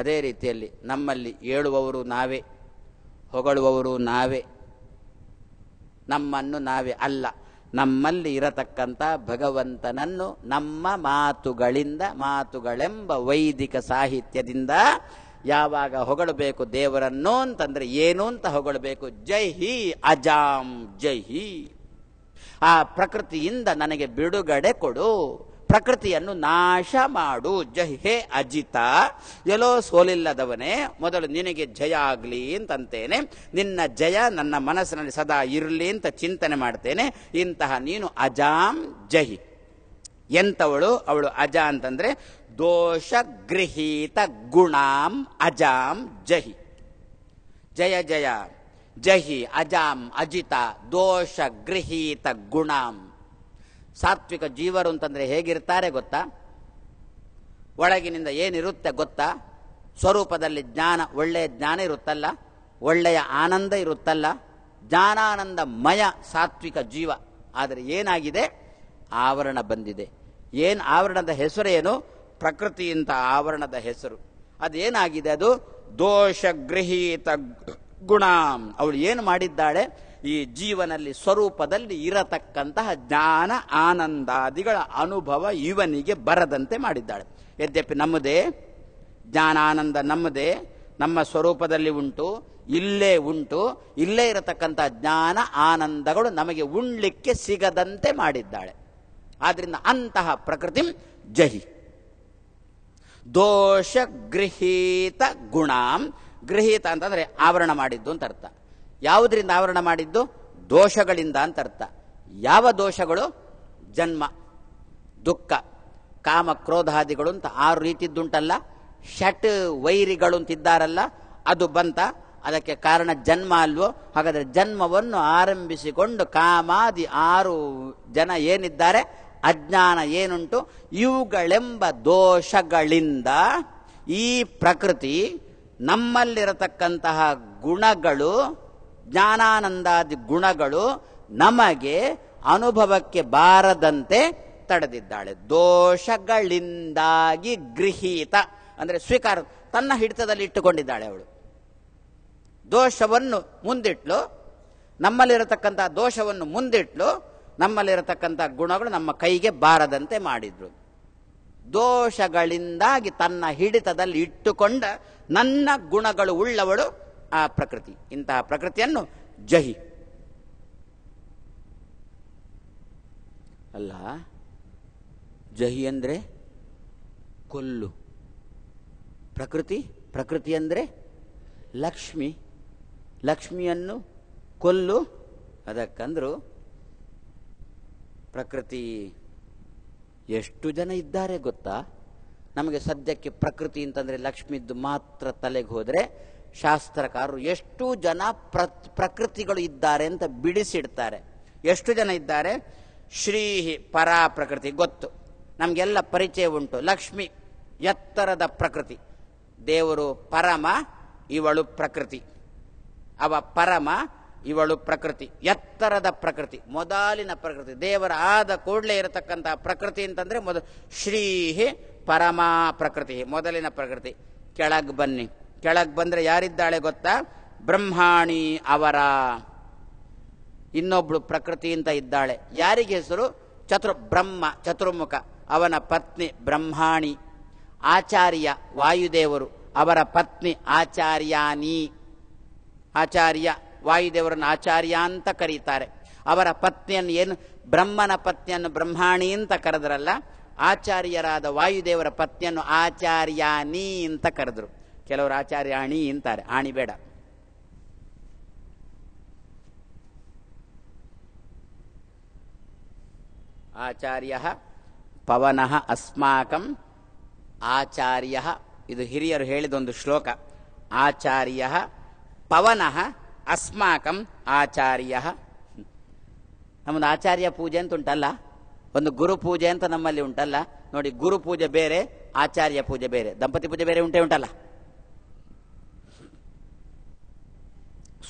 ಅದೇ ರೀತಿಯಲ್ಲಿ ನಮ್ಮಲ್ಲಿ ಏಳುವವರು ನಾವೇ ಹೊಗಳುವವರು ನಾವೇ ನಮ್ಮನ್ನು ನಾವೇ ಅಲ್ಲ ನಮ್ಮಲ್ಲಿ ಇರತಕ್ಕಂಥ ಭಗವಂತನನ್ನು ನಮ್ಮ ಮಾತುಗಳಿಂದ ಮಾತುಗಳೆಂಬ ವೈದಿಕ ಸಾಹಿತ್ಯದಿಂದ ಯಾವಾಗ ಹೊಗಳಬೇಕು ದೇವರನ್ನು ಅಂತಂದ್ರೆ ಏನು ಅಂತ ಹೊಗಳಬೇಕು ಜೈ ಹಿ ಅಜಾಂ ಜೈ ಹಿ ಆ ಪ್ರಕೃತಿಯಿಂದ ನನಗೆ ಬಿಡುಗಡೆ ಕೊಡು ಪ್ರಕೃತಿಯನ್ನು ನಾಶ ಮಾಡು ಹೇ ಅಜಿತ ಎಲೋ ಸೋಲಿಲ್ಲದವನೇ ಮೊದಲು ನಿನಗೆ ಜಯ ಆಗಲಿ ಅಂತಂತೇನೆ ನಿನ್ನ ಜಯ ನನ್ನ ಮನಸ್ಸಿನಲ್ಲಿ ಸದಾ ಇರಲಿ ಅಂತ ಚಿಂತನೆ ಮಾಡ್ತೇನೆ ಇಂತಹ ನೀನು ಅಜಾಂ ಜಹಿ ಎಂತವಳು ಅವಳು ಅಜ ಅಂತಂದರೆ ದೋಷ ಗೃಹೀತ ಗುಣಾಂ ಅಜಾಂ ಜಹಿ ಜಯ ಜಯ ಜಹಿ ಅಜಾಂ ಅಜಿತ ದೋಷ ಗೃಹೀತ ಗುಣಾಂ ಸಾತ್ವಿಕ ಜೀವರು ಅಂತಂದರೆ ಹೇಗಿರ್ತಾರೆ ಗೊತ್ತಾ ಒಳಗಿನಿಂದ ಏನಿರುತ್ತೆ ಗೊತ್ತಾ ಸ್ವರೂಪದಲ್ಲಿ ಜ್ಞಾನ ಒಳ್ಳೆಯ ಜ್ಞಾನ ಇರುತ್ತಲ್ಲ ಒಳ್ಳೆಯ ಆನಂದ ಇರುತ್ತಲ್ಲ ಮಯ ಸಾತ್ವಿಕ ಜೀವ ಆದರೆ ಏನಾಗಿದೆ ಆವರಣ ಬಂದಿದೆ ಏನು ಆವರಣದ ಹೆಸರೇನು ಪ್ರಕೃತಿಯಿಂದ ಆವರಣದ ಹೆಸರು ಅದೇನಾಗಿದೆ ಅದು ದೋಷ ಗೃಹೀತ ಗುಣ ಅವಳು ಏನು ಮಾಡಿದ್ದಾಳೆ ಈ ಜೀವನಲ್ಲಿ ಸ್ವರೂಪದಲ್ಲಿ ಇರತಕ್ಕಂತಹ ಜ್ಞಾನ ಆನಂದಾದಿಗಳ ಅನುಭವ ಇವನಿಗೆ ಬರದಂತೆ ಮಾಡಿದ್ದಾಳೆ ಯದ್ಯಪಿ ನಮ್ಮದೇ ಜ್ಞಾನ ಆನಂದ ನಮ್ಮದೇ ನಮ್ಮ ಸ್ವರೂಪದಲ್ಲಿ ಉಂಟು ಇಲ್ಲೇ ಉಂಟು ಇಲ್ಲೇ ಇರತಕ್ಕಂಥ ಜ್ಞಾನ ಆನಂದಗಳು ನಮಗೆ ಉಣ್ಲಿಕ್ಕೆ ಸಿಗದಂತೆ ಮಾಡಿದ್ದಾಳೆ ಆದ್ದರಿಂದ ಅಂತಹ ಪ್ರಕೃತಿ ಜಹಿ ದೋಷ ಗೃಹೀತ ಗುಣಾಂ ಗೃಹೀತ ಅಂತಂದರೆ ಆವರಣ ಮಾಡಿದ್ದು ಅಂತ ಅರ್ಥ ಯಾವುದರಿಂದ ಆವರಣ ಮಾಡಿದ್ದು ದೋಷಗಳಿಂದ ಅಂತ ಅರ್ಥ ಯಾವ ದೋಷಗಳು ಜನ್ಮ ದುಃಖ ಕಾಮ ಕ್ರೋಧಾದಿಗಳು ಅಂತ ಆರು ರೀತಿದ್ದುಂಟಲ್ಲ ಷಟ್ ವೈರಿಗಳು ಅಂತಿದ್ದಾರಲ್ಲ ಅದು ಬಂತ ಅದಕ್ಕೆ ಕಾರಣ ಜನ್ಮ ಅಲ್ವೋ ಹಾಗಾದರೆ ಜನ್ಮವನ್ನು ಆರಂಭಿಸಿಕೊಂಡು ಕಾಮಾದಿ ಆರು ಜನ ಏನಿದ್ದಾರೆ ಅಜ್ಞಾನ ಏನುಂಟು ಇವುಗಳೆಂಬ ದೋಷಗಳಿಂದ ಈ ಪ್ರಕೃತಿ ನಮ್ಮಲ್ಲಿರತಕ್ಕಂತಹ ಗುಣಗಳು ಜ್ಞಾನಾನಂದಾದಿ ಗುಣಗಳು ನಮಗೆ ಅನುಭವಕ್ಕೆ ಬಾರದಂತೆ ತಡೆದಿದ್ದಾಳೆ ದೋಷಗಳಿಂದಾಗಿ ಗೃಹೀತ ಅಂದರೆ ಸ್ವೀಕಾರ ತನ್ನ ಹಿಡಿತದಲ್ಲಿ ಇಟ್ಟುಕೊಂಡಿದ್ದಾಳೆ ಅವಳು ದೋಷವನ್ನು ಮುಂದಿಟ್ಲು ನಮ್ಮಲ್ಲಿರತಕ್ಕಂಥ ದೋಷವನ್ನು ಮುಂದಿಟ್ಲು ನಮ್ಮಲ್ಲಿರತಕ್ಕಂಥ ಗುಣಗಳು ನಮ್ಮ ಕೈಗೆ ಬಾರದಂತೆ ಮಾಡಿದ್ರು ದೋಷಗಳಿಂದಾಗಿ ತನ್ನ ಹಿಡಿತದಲ್ಲಿ ಇಟ್ಟುಕೊಂಡ ನನ್ನ ಗುಣಗಳು ಉಳ್ಳವಳು ಆ ಪ್ರಕೃತಿ ಇಂತಹ ಪ್ರಕೃತಿಯನ್ನು ಜಹಿ ಅಲ್ಲ ಜಹಿ ಅಂದರೆ ಕೊಲ್ಲು ಪ್ರಕೃತಿ ಪ್ರಕೃತಿ ಅಂದರೆ ಲಕ್ಷ್ಮಿ ಲಕ್ಷ್ಮಿಯನ್ನು ಕೊಲ್ಲು ಅದಕ್ಕಂದ್ರು ಪ್ರಕೃತಿ ಎಷ್ಟು ಜನ ಇದ್ದಾರೆ ಗೊತ್ತಾ ನಮಗೆ ಸದ್ಯಕ್ಕೆ ಪ್ರಕೃತಿ ಅಂತಂದರೆ ಲಕ್ಷ್ಮಿದ್ದು ಮಾತ್ರ ತಲೆಗೆ ಹೋದರೆ ಶಾಸ್ತ್ರಕಾರರು ಎಷ್ಟು ಜನ ಪ್ರಕೃತಿಗಳು ಇದ್ದಾರೆ ಅಂತ ಬಿಡಿಸಿಡ್ತಾರೆ ಎಷ್ಟು ಜನ ಇದ್ದಾರೆ ಶ್ರೀಹಿ ಪರಾ ಪ್ರಕೃತಿ ಗೊತ್ತು ನಮಗೆಲ್ಲ ಪರಿಚಯ ಉಂಟು ಲಕ್ಷ್ಮಿ ಎತ್ತರದ ಪ್ರಕೃತಿ ದೇವರು ಪರಮ ಇವಳು ಪ್ರಕೃತಿ ಅವ ಪರಮ ಇವಳು ಪ್ರಕೃತಿ ಎತ್ತರದ ಪ್ರಕೃತಿ ಮೊದಲಿನ ಪ್ರಕೃತಿ ದೇವರ ಆದ ಕೂಡಲೇ ಇರತಕ್ಕಂತಹ ಪ್ರಕೃತಿ ಅಂತಂದರೆ ಮೊದಲು ಶ್ರೀಹಿ ಪರಮ ಪ್ರಕೃತಿ ಮೊದಲಿನ ಪ್ರಕೃತಿ ಕೆಳಗೆ ಬನ್ನಿ ಕೆಳಗೆ ಬಂದರೆ ಯಾರಿದ್ದಾಳೆ ಗೊತ್ತಾ ಬ್ರಹ್ಮಾಣಿ ಅವರ ಇನ್ನೊಬ್ಳು ಪ್ರಕೃತಿ ಅಂತ ಇದ್ದಾಳೆ ಯಾರಿಗೆ ಹೆಸರು ಚತುರ್ ಬ್ರಹ್ಮ ಚತುರ್ಮುಖ ಅವನ ಪತ್ನಿ ಬ್ರಹ್ಮಾಣಿ ಆಚಾರ್ಯ ವಾಯುದೇವರು ಅವರ ಪತ್ನಿ ಆಚಾರ್ಯಾನಿ ಆಚಾರ್ಯ ವಾಯುದೇವರನ್ನು ಆಚಾರ್ಯ ಅಂತ ಕರೀತಾರೆ ಅವರ ಪತ್ನಿಯನ್ನು ಏನು ಬ್ರಹ್ಮನ ಪತ್ನಿಯನ್ನು ಬ್ರಹ್ಮಾಣಿ ಅಂತ ಕರೆದ್ರಲ್ಲ ಆಚಾರ್ಯರಾದ ವಾಯುದೇವರ ಪತ್ನಿಯನ್ನು ಆಚಾರ್ಯಾನಿ ಅಂತ ಕರೆದರು ಕೆಲವರು ಆಚಾರ್ಯ ಆಣಿ ಅಂತಾರೆ ಆಣಿ ಬೇಡ ಆಚಾರ್ಯ ಪವನ ಅಸ್ಮಾಕಂ ಆಚಾರ್ಯ ಇದು ಹಿರಿಯರು ಹೇಳಿದ ಒಂದು ಶ್ಲೋಕ ಆಚಾರ್ಯ ಪವನಃ ಅಸ್ಮಾಕಂ ಆಚಾರ್ಯ ನಮ್ಮದು ಆಚಾರ್ಯ ಪೂಜೆ ಅಂತ ಉಂಟಲ್ಲ ಒಂದು ಗುರು ಪೂಜೆ ಅಂತ ನಮ್ಮಲ್ಲಿ ಉಂಟಲ್ಲ ನೋಡಿ ಗುರು ಪೂಜೆ ಬೇರೆ ಆಚಾರ್ಯ ಪೂಜೆ ಬೇರೆ ದಂಪತಿ ಪೂಜೆ ಬೇರೆ ಉಂಟೆ ಉಂಟಲ್ಲ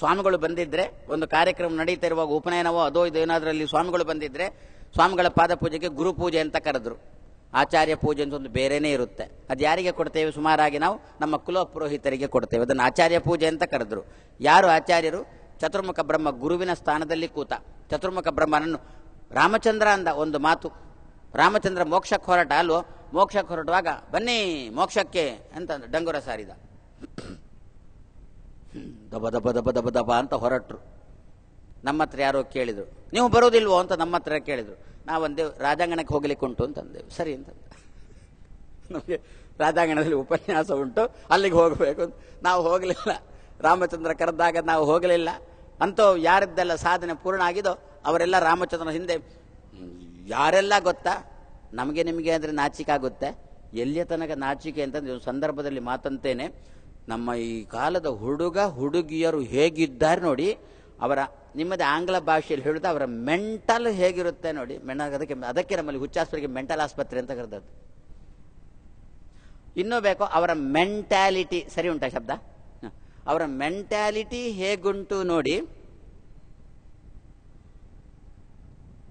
ಸ್ವಾಮಿಗಳು ಬಂದಿದ್ದರೆ ಒಂದು ಕಾರ್ಯಕ್ರಮ ನಡೀತಾ ಇರುವಾಗ ಉಪನಯನವೋ ಅದೋ ಇದು ಏನಾದರಲ್ಲಿ ಸ್ವಾಮಿಗಳು ಬಂದಿದ್ದರೆ ಸ್ವಾಮಿಗಳ ಪಾದ ಪೂಜೆಗೆ ಗುರು ಪೂಜೆ ಅಂತ ಕರೆದ್ರು ಆಚಾರ್ಯ ಪೂಜೆ ಅಂತ ಒಂದು ಬೇರೆನೇ ಇರುತ್ತೆ ಅದು ಯಾರಿಗೆ ಕೊಡ್ತೇವೆ ಸುಮಾರಾಗಿ ನಾವು ನಮ್ಮ ಕುಲ ಪುರೋಹಿತರಿಗೆ ಕೊಡ್ತೇವೆ ಅದನ್ನು ಆಚಾರ್ಯ ಪೂಜೆ ಅಂತ ಕರೆದ್ರು ಯಾರು ಆಚಾರ್ಯರು ಚತುರ್ಮುಖ ಬ್ರಹ್ಮ ಗುರುವಿನ ಸ್ಥಾನದಲ್ಲಿ ಕೂತ ಚತುರ್ಮುಖ ಬ್ರಹ್ಮನನ್ನು ರಾಮಚಂದ್ರ ಅಂದ ಒಂದು ಮಾತು ರಾಮಚಂದ್ರ ಮೋಕ್ಷಕ್ಕೆ ಹೊರಟ ಅಲ್ವೋ ಮೋಕ್ಷಕ್ಕೆ ಹೊರಟುವಾಗ ಬನ್ನಿ ಮೋಕ್ಷಕ್ಕೆ ಅಂತ ಡಂಗುರ ಸಾರಿದ ದಬ ದಬ ದಬ ದಬ ದಬ ಅಂತ ಹೊರಟರು ನಮ್ಮ ಹತ್ರ ಯಾರೋ ಕೇಳಿದರು ನೀವು ಬರೋದಿಲ್ವೋ ಅಂತ ನಮ್ಮ ಹತ್ರ ಕೇಳಿದರು ನಾವಂದೇವು ರಾಜಾಂಗಣಕ್ಕೆ ಹೋಗ್ಲಿಕ್ಕೆ ಉಂಟು ಅಂತಂದೇವು ಸರಿ ಅಂತ ನಮಗೆ ರಾಜಾಂಗಣದಲ್ಲಿ ಉಪನ್ಯಾಸ ಉಂಟು ಅಲ್ಲಿಗೆ ಹೋಗಬೇಕು ಅಂತ ನಾವು ಹೋಗಲಿಲ್ಲ ರಾಮಚಂದ್ರ ಕರೆದಾಗ ನಾವು ಹೋಗಲಿಲ್ಲ ಅಂತೂ ಯಾರದ್ದೆಲ್ಲ ಸಾಧನೆ ಪೂರ್ಣ ಆಗಿದೋ ಅವರೆಲ್ಲ ರಾಮಚಂದ್ರ ಹಿಂದೆ ಯಾರೆಲ್ಲ ಗೊತ್ತಾ ನಮಗೆ ನಿಮಗೆ ಅಂದರೆ ನಾಚಿಕೆ ಆಗುತ್ತೆ ಎಲ್ಲಿಯ ತನಕ ನಾಚಿಕೆ ಅಂತಂದು ಸಂದರ್ಭದಲ್ಲಿ ಮಾತಂತೇನೆ ನಮ್ಮ ಈ ಕಾಲದ ಹುಡುಗ ಹುಡುಗಿಯರು ಹೇಗಿದ್ದಾರೆ ನೋಡಿ ಅವರ ನಿಮ್ಮದೇ ಆಂಗ್ಲ ಭಾಷೆಯಲ್ಲಿ ಹೇಳಿದ ಅವರ ಮೆಂಟಲ್ ಹೇಗಿರುತ್ತೆ ನೋಡಿ ಮೆಣ ಅದಕ್ಕೆ ಅದಕ್ಕೆ ನಮ್ಮಲ್ಲಿ ಹುಚ್ಚಾಸ್ಪತ್ರೆಗೆ ಮೆಂಟಲ್ ಆಸ್ಪತ್ರೆ ಅಂತ ಕರೆದದ್ದು ಇನ್ನೂ ಬೇಕೋ ಅವರ ಮೆಂಟ್ಯಾಲಿಟಿ ಸರಿ ಉಂಟಾ ಶಬ್ದ ಅವರ ಮೆಂಟ್ಯಾಲಿಟಿ ಹೇಗುಂಟು ನೋಡಿ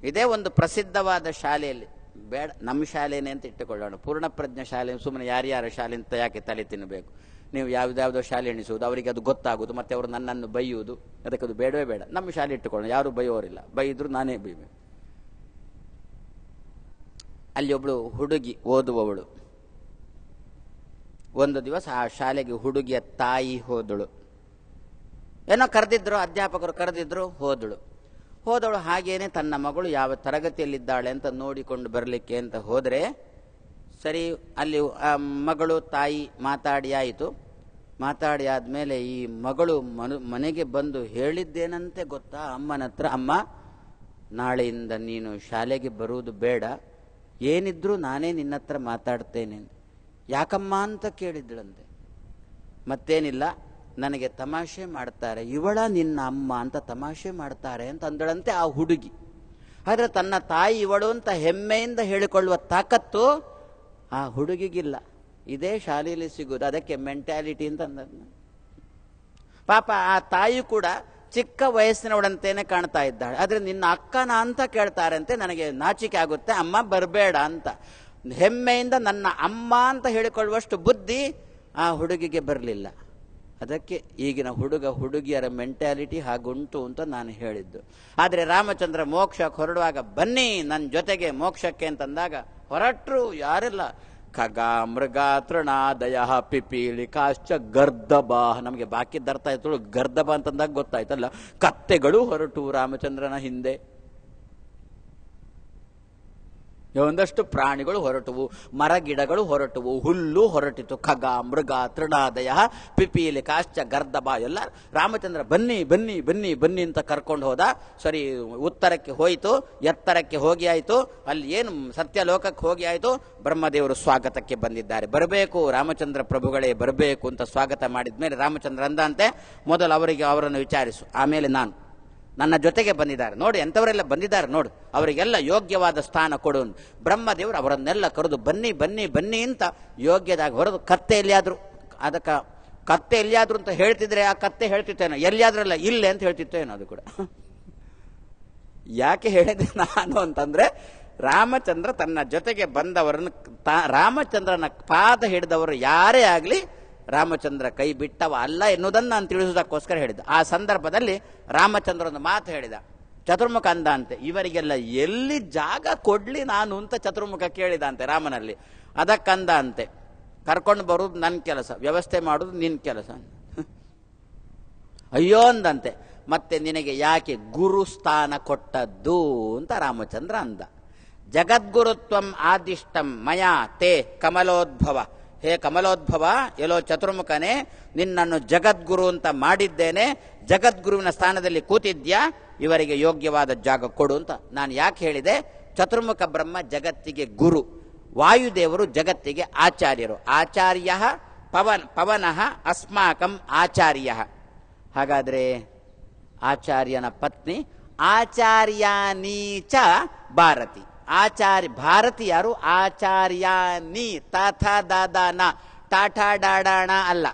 ಇದೇ ಒಂದು ಪ್ರಸಿದ್ಧವಾದ ಶಾಲೆಯಲ್ಲಿ ಬೇಡ ನಮ್ಮ ಶಾಲೆನೇ ಅಂತ ಇಟ್ಟುಕೊಳ್ಳೋಣ ಪೂರ್ಣಪ್ರಜ್ಞ ಶಾಲೆ ಸುಮ್ಮನೆ ಯಾರ್ಯಾರ ಶಾಲೆ ಅಂತ ಯಾಕೆ ತಲೆ ತಿನ್ನಬೇಕು ನೀವು ಯಾವುದ್ಯಾವುದೋ ಶಾಲೆ ಎಣಿಸುವುದು ಅವರಿಗೆ ಅದು ಗೊತ್ತಾಗೋದು ಮತ್ತೆ ಅವರು ನನ್ನನ್ನು ಬೈಯುವುದು ಅದಕ್ಕೆ ಅದು ಬೇಡವೇ ಬೇಡ ನಮ್ಮ ಶಾಲೆ ಇಟ್ಟುಕೊಳ್ಳೋಣ ಯಾರು ಬೈಯೋರಿಲ್ಲ ಬೈದ್ರು ನಾನೇ ಬೈಬೇಕು ಅಲ್ಲಿ ಒಬ್ಬಳು ಹುಡುಗಿ ಓದುವವಳು ಒಂದು ದಿವಸ ಆ ಶಾಲೆಗೆ ಹುಡುಗಿಯ ತಾಯಿ ಹೋದಳು ಏನೋ ಕರೆದಿದ್ರು ಅಧ್ಯಾಪಕರು ಕರೆದಿದ್ರು ಹೋದಳು ಹೋದವಳು ಹಾಗೇನೆ ತನ್ನ ಮಗಳು ಯಾವ ತರಗತಿಯಲ್ಲಿದ್ದಾಳೆ ಅಂತ ನೋಡಿಕೊಂಡು ಬರಲಿಕ್ಕೆ ಅಂತ ಹೋದರೆ ಸರಿ ಅಲ್ಲಿ ಮಗಳು ತಾಯಿ ಮಾತಾಡಿ ಆಯಿತು ಮಾತಾಡಿ ಆದಮೇಲೆ ಈ ಮಗಳು ಮನು ಮನೆಗೆ ಬಂದು ಹೇಳಿದ್ದೇನಂತೆ ಗೊತ್ತಾ ಅಮ್ಮನ ಹತ್ರ ಅಮ್ಮ ನಾಳೆಯಿಂದ ನೀನು ಶಾಲೆಗೆ ಬರುವುದು ಬೇಡ ಏನಿದ್ರೂ ನಾನೇ ನಿನ್ನ ಹತ್ರ ಮಾತಾಡ್ತೇನೆ ಯಾಕಮ್ಮ ಅಂತ ಕೇಳಿದ್ಳಂತೆ ಮತ್ತೇನಿಲ್ಲ ನನಗೆ ತಮಾಷೆ ಮಾಡ್ತಾರೆ ಇವಳ ನಿನ್ನ ಅಮ್ಮ ಅಂತ ತಮಾಷೆ ಮಾಡ್ತಾರೆ ಅಂತ ಅಂದಳಂತೆ ಆ ಹುಡುಗಿ ಆದರೆ ತನ್ನ ತಾಯಿ ಇವಳು ಅಂತ ಹೆಮ್ಮೆಯಿಂದ ಹೇಳಿಕೊಳ್ಳುವ ತಾಕತ್ತು ಆ ಹುಡುಗಿಗಿಲ್ಲ ಇದೇ ಶಾಲೆಯಲ್ಲಿ ಸಿಗೋದು ಅದಕ್ಕೆ ಮೆಂಟ್ಯಾಲಿಟಿ ಅಂತ ಪಾಪ ಆ ತಾಯಿ ಕೂಡ ಚಿಕ್ಕ ವಯಸ್ಸಿನವಳಂತೇನೆ ಕಾಣ್ತಾ ಇದ್ದಾಳೆ ಆದರೆ ನಿನ್ನ ಅಕ್ಕನ ಅಂತ ಕೇಳ್ತಾರಂತೆ ನನಗೆ ನಾಚಿಕೆ ಆಗುತ್ತೆ ಅಮ್ಮ ಬರಬೇಡ ಅಂತ ಹೆಮ್ಮೆಯಿಂದ ನನ್ನ ಅಮ್ಮ ಅಂತ ಹೇಳಿಕೊಳ್ಳುವಷ್ಟು ಬುದ್ಧಿ ಆ ಹುಡುಗಿಗೆ ಬರಲಿಲ್ಲ ಅದಕ್ಕೆ ಈಗಿನ ಹುಡುಗ ಹುಡುಗಿಯರ ಮೆಂಟ್ಯಾಲಿಟಿ ಹಾಗುಂಟು ಅಂತ ನಾನು ಹೇಳಿದ್ದು ಆದರೆ ರಾಮಚಂದ್ರ ಮೋಕ್ಷ ಹೊರಡುವಾಗ ಬನ್ನಿ ನನ್ನ ಜೊತೆಗೆ ಮೋಕ್ಷಕ್ಕೆ ಅಂತಂದಾಗ ಹೊರಟರು ಯಾರಿಲ್ಲ ಖಗ ಮೃಗ ತೃಣಾದಯ ಪಿಪೀಳಿಕಾಶ್ಚ ಗರ್ಧಬ ನಮಗೆ ಬಾಕಿದ್ದರ್ಥ ಆಯ್ತು ಗರ್ಧಬ ಅಂತಂದಾಗ ಗೊತ್ತಾಯ್ತಲ್ಲ ಕತ್ತೆಗಳು ಹೊರಟು ರಾಮಚಂದ್ರನ ಹಿಂದೆ ಒಂದಷ್ಟು ಪ್ರಾಣಿಗಳು ಹೊರಟುವು ಮರಗಿಡಗಳು ಹೊರಟುವು ಹುಲ್ಲು ಹೊರಟಿತು ಖಗ ಮೃಗ ತೃಣಾದಯ ಪಿಪೀಲಿ ಕಾಶ್ಚ ಗರ್ಧಬ ಎಲ್ಲ ರಾಮಚಂದ್ರ ಬನ್ನಿ ಬನ್ನಿ ಬನ್ನಿ ಬನ್ನಿ ಅಂತ ಕರ್ಕೊಂಡು ಹೋದ ಸರಿ ಉತ್ತರಕ್ಕೆ ಹೋಯಿತು ಎತ್ತರಕ್ಕೆ ಹೋಗಿ ಆಯಿತು ಅಲ್ಲಿ ಏನು ಸತ್ಯಲೋಕಕ್ಕೆ ಹೋಗಿ ಆಯಿತು ಬ್ರಹ್ಮದೇವರು ಸ್ವಾಗತಕ್ಕೆ ಬಂದಿದ್ದಾರೆ ಬರಬೇಕು ರಾಮಚಂದ್ರ ಪ್ರಭುಗಳೇ ಬರಬೇಕು ಅಂತ ಸ್ವಾಗತ ಮಾಡಿದ ಮೇಲೆ ರಾಮಚಂದ್ರ ಅಂದಂತೆ ಮೊದಲು ಅವರಿಗೆ ಅವರನ್ನು ವಿಚಾರಿಸು ಆಮೇಲೆ ನಾನು ನನ್ನ ಜೊತೆಗೆ ಬಂದಿದ್ದಾರೆ ನೋಡಿ ಎಂಥವರೆಲ್ಲ ಬಂದಿದ್ದಾರೆ ನೋಡು ಅವರಿಗೆಲ್ಲ ಯೋಗ್ಯವಾದ ಸ್ಥಾನ ಕೊಡು ಬ್ರಹ್ಮದೇವರು ಅವರನ್ನೆಲ್ಲ ಕರೆದು ಬನ್ನಿ ಬನ್ನಿ ಬನ್ನಿ ಅಂತ ಯೋಗ್ಯದಾಗಿ ಹೊರದು ಕತ್ತೆ ಎಲ್ಲಿಯಾದರೂ ಅದಕ್ಕೆ ಕತ್ತೆ ಎಲ್ಲಿಯಾದರೂ ಅಂತ ಹೇಳ್ತಿದ್ರೆ ಆ ಕತ್ತೆ ಹೇಳ್ತಿತ್ತೇನೋ ಎಲ್ಲಿಯಾದ್ರಲ್ಲ ಇಲ್ಲೇ ಅಂತ ಏನೋ ಅದು ಕೂಡ ಯಾಕೆ ಹೇಳಿದೆ ನಾನು ಅಂತಂದ್ರೆ ರಾಮಚಂದ್ರ ತನ್ನ ಜೊತೆಗೆ ಬಂದವರನ್ನು ರಾಮಚಂದ್ರನ ಪಾದ ಹಿಡಿದವರು ಯಾರೇ ಆಗಲಿ ರಾಮಚಂದ್ರ ಕೈ ಬಿಟ್ಟವ ಅಲ್ಲ ಎನ್ನುವುದನ್ನು ನಾನು ತಿಳಿಸುವುದಕ್ಕೋಸ್ಕರ ಹೇಳಿದ ಆ ಸಂದರ್ಭದಲ್ಲಿ ರಾಮಚಂದ್ರ ಒಂದು ಮಾತು ಹೇಳಿದ ಚತುರ್ಮುಖ ಅಂದ ಅಂತೆ ಇವರಿಗೆಲ್ಲ ಎಲ್ಲಿ ಜಾಗ ಕೊಡ್ಲಿ ನಾನು ಅಂತ ಚತುರ್ಮುಖ ಕೇಳಿದ ಅಂತೆ ರಾಮನಲ್ಲಿ ಅದಕ್ಕಂದ ಅಂತೆ ಕರ್ಕೊಂಡು ಬರೋದು ನನ್ನ ಕೆಲಸ ವ್ಯವಸ್ಥೆ ಮಾಡೋದು ನಿನ್ನ ಕೆಲಸ ಅಯ್ಯೋ ಅಂದಂತೆ ಮತ್ತೆ ನಿನಗೆ ಯಾಕೆ ಗುರುಸ್ಥಾನ ಕೊಟ್ಟದ್ದು ಅಂತ ರಾಮಚಂದ್ರ ಅಂದ ಜಗದ್ಗುರುತ್ವಂ ಆದಿಷ್ಟಂ ಮಯಾ ತೇ ಕಮಲೋದ್ಭವ ಹೇ ಕಮಲೋದ್ಭವ ಎಲ್ಲೋ ಚತುರ್ಮುಖನೇ ನಿನ್ನನ್ನು ಜಗದ್ಗುರು ಅಂತ ಮಾಡಿದ್ದೇನೆ ಜಗದ್ಗುರುವಿನ ಸ್ಥಾನದಲ್ಲಿ ಕೂತಿದ್ಯಾ ಇವರಿಗೆ ಯೋಗ್ಯವಾದ ಜಾಗ ಕೊಡು ಅಂತ ನಾನು ಯಾಕೆ ಹೇಳಿದೆ ಚತುರ್ಮುಖ ಬ್ರಹ್ಮ ಜಗತ್ತಿಗೆ ಗುರು ವಾಯುದೇವರು ಜಗತ್ತಿಗೆ ಆಚಾರ್ಯರು ಆಚಾರ್ಯ ಪವನ್ ಪವನಃ ಅಸ್ಮಾಕಂ ಆಚಾರ್ಯ ಹಾಗಾದರೆ ಆಚಾರ್ಯನ ಪತ್ನಿ ಆಚಾರ್ಯಾನೀಚ ಭಾರತಿ ಆಚಾರ್ಯ ಭಾರತೀಯರು ಆಚಾರ್ಯಾನಿ ತಾಥ ದಾದಾನ ಟಾಠಾ ಡಾಡಾಣ ಅಲ್ಲ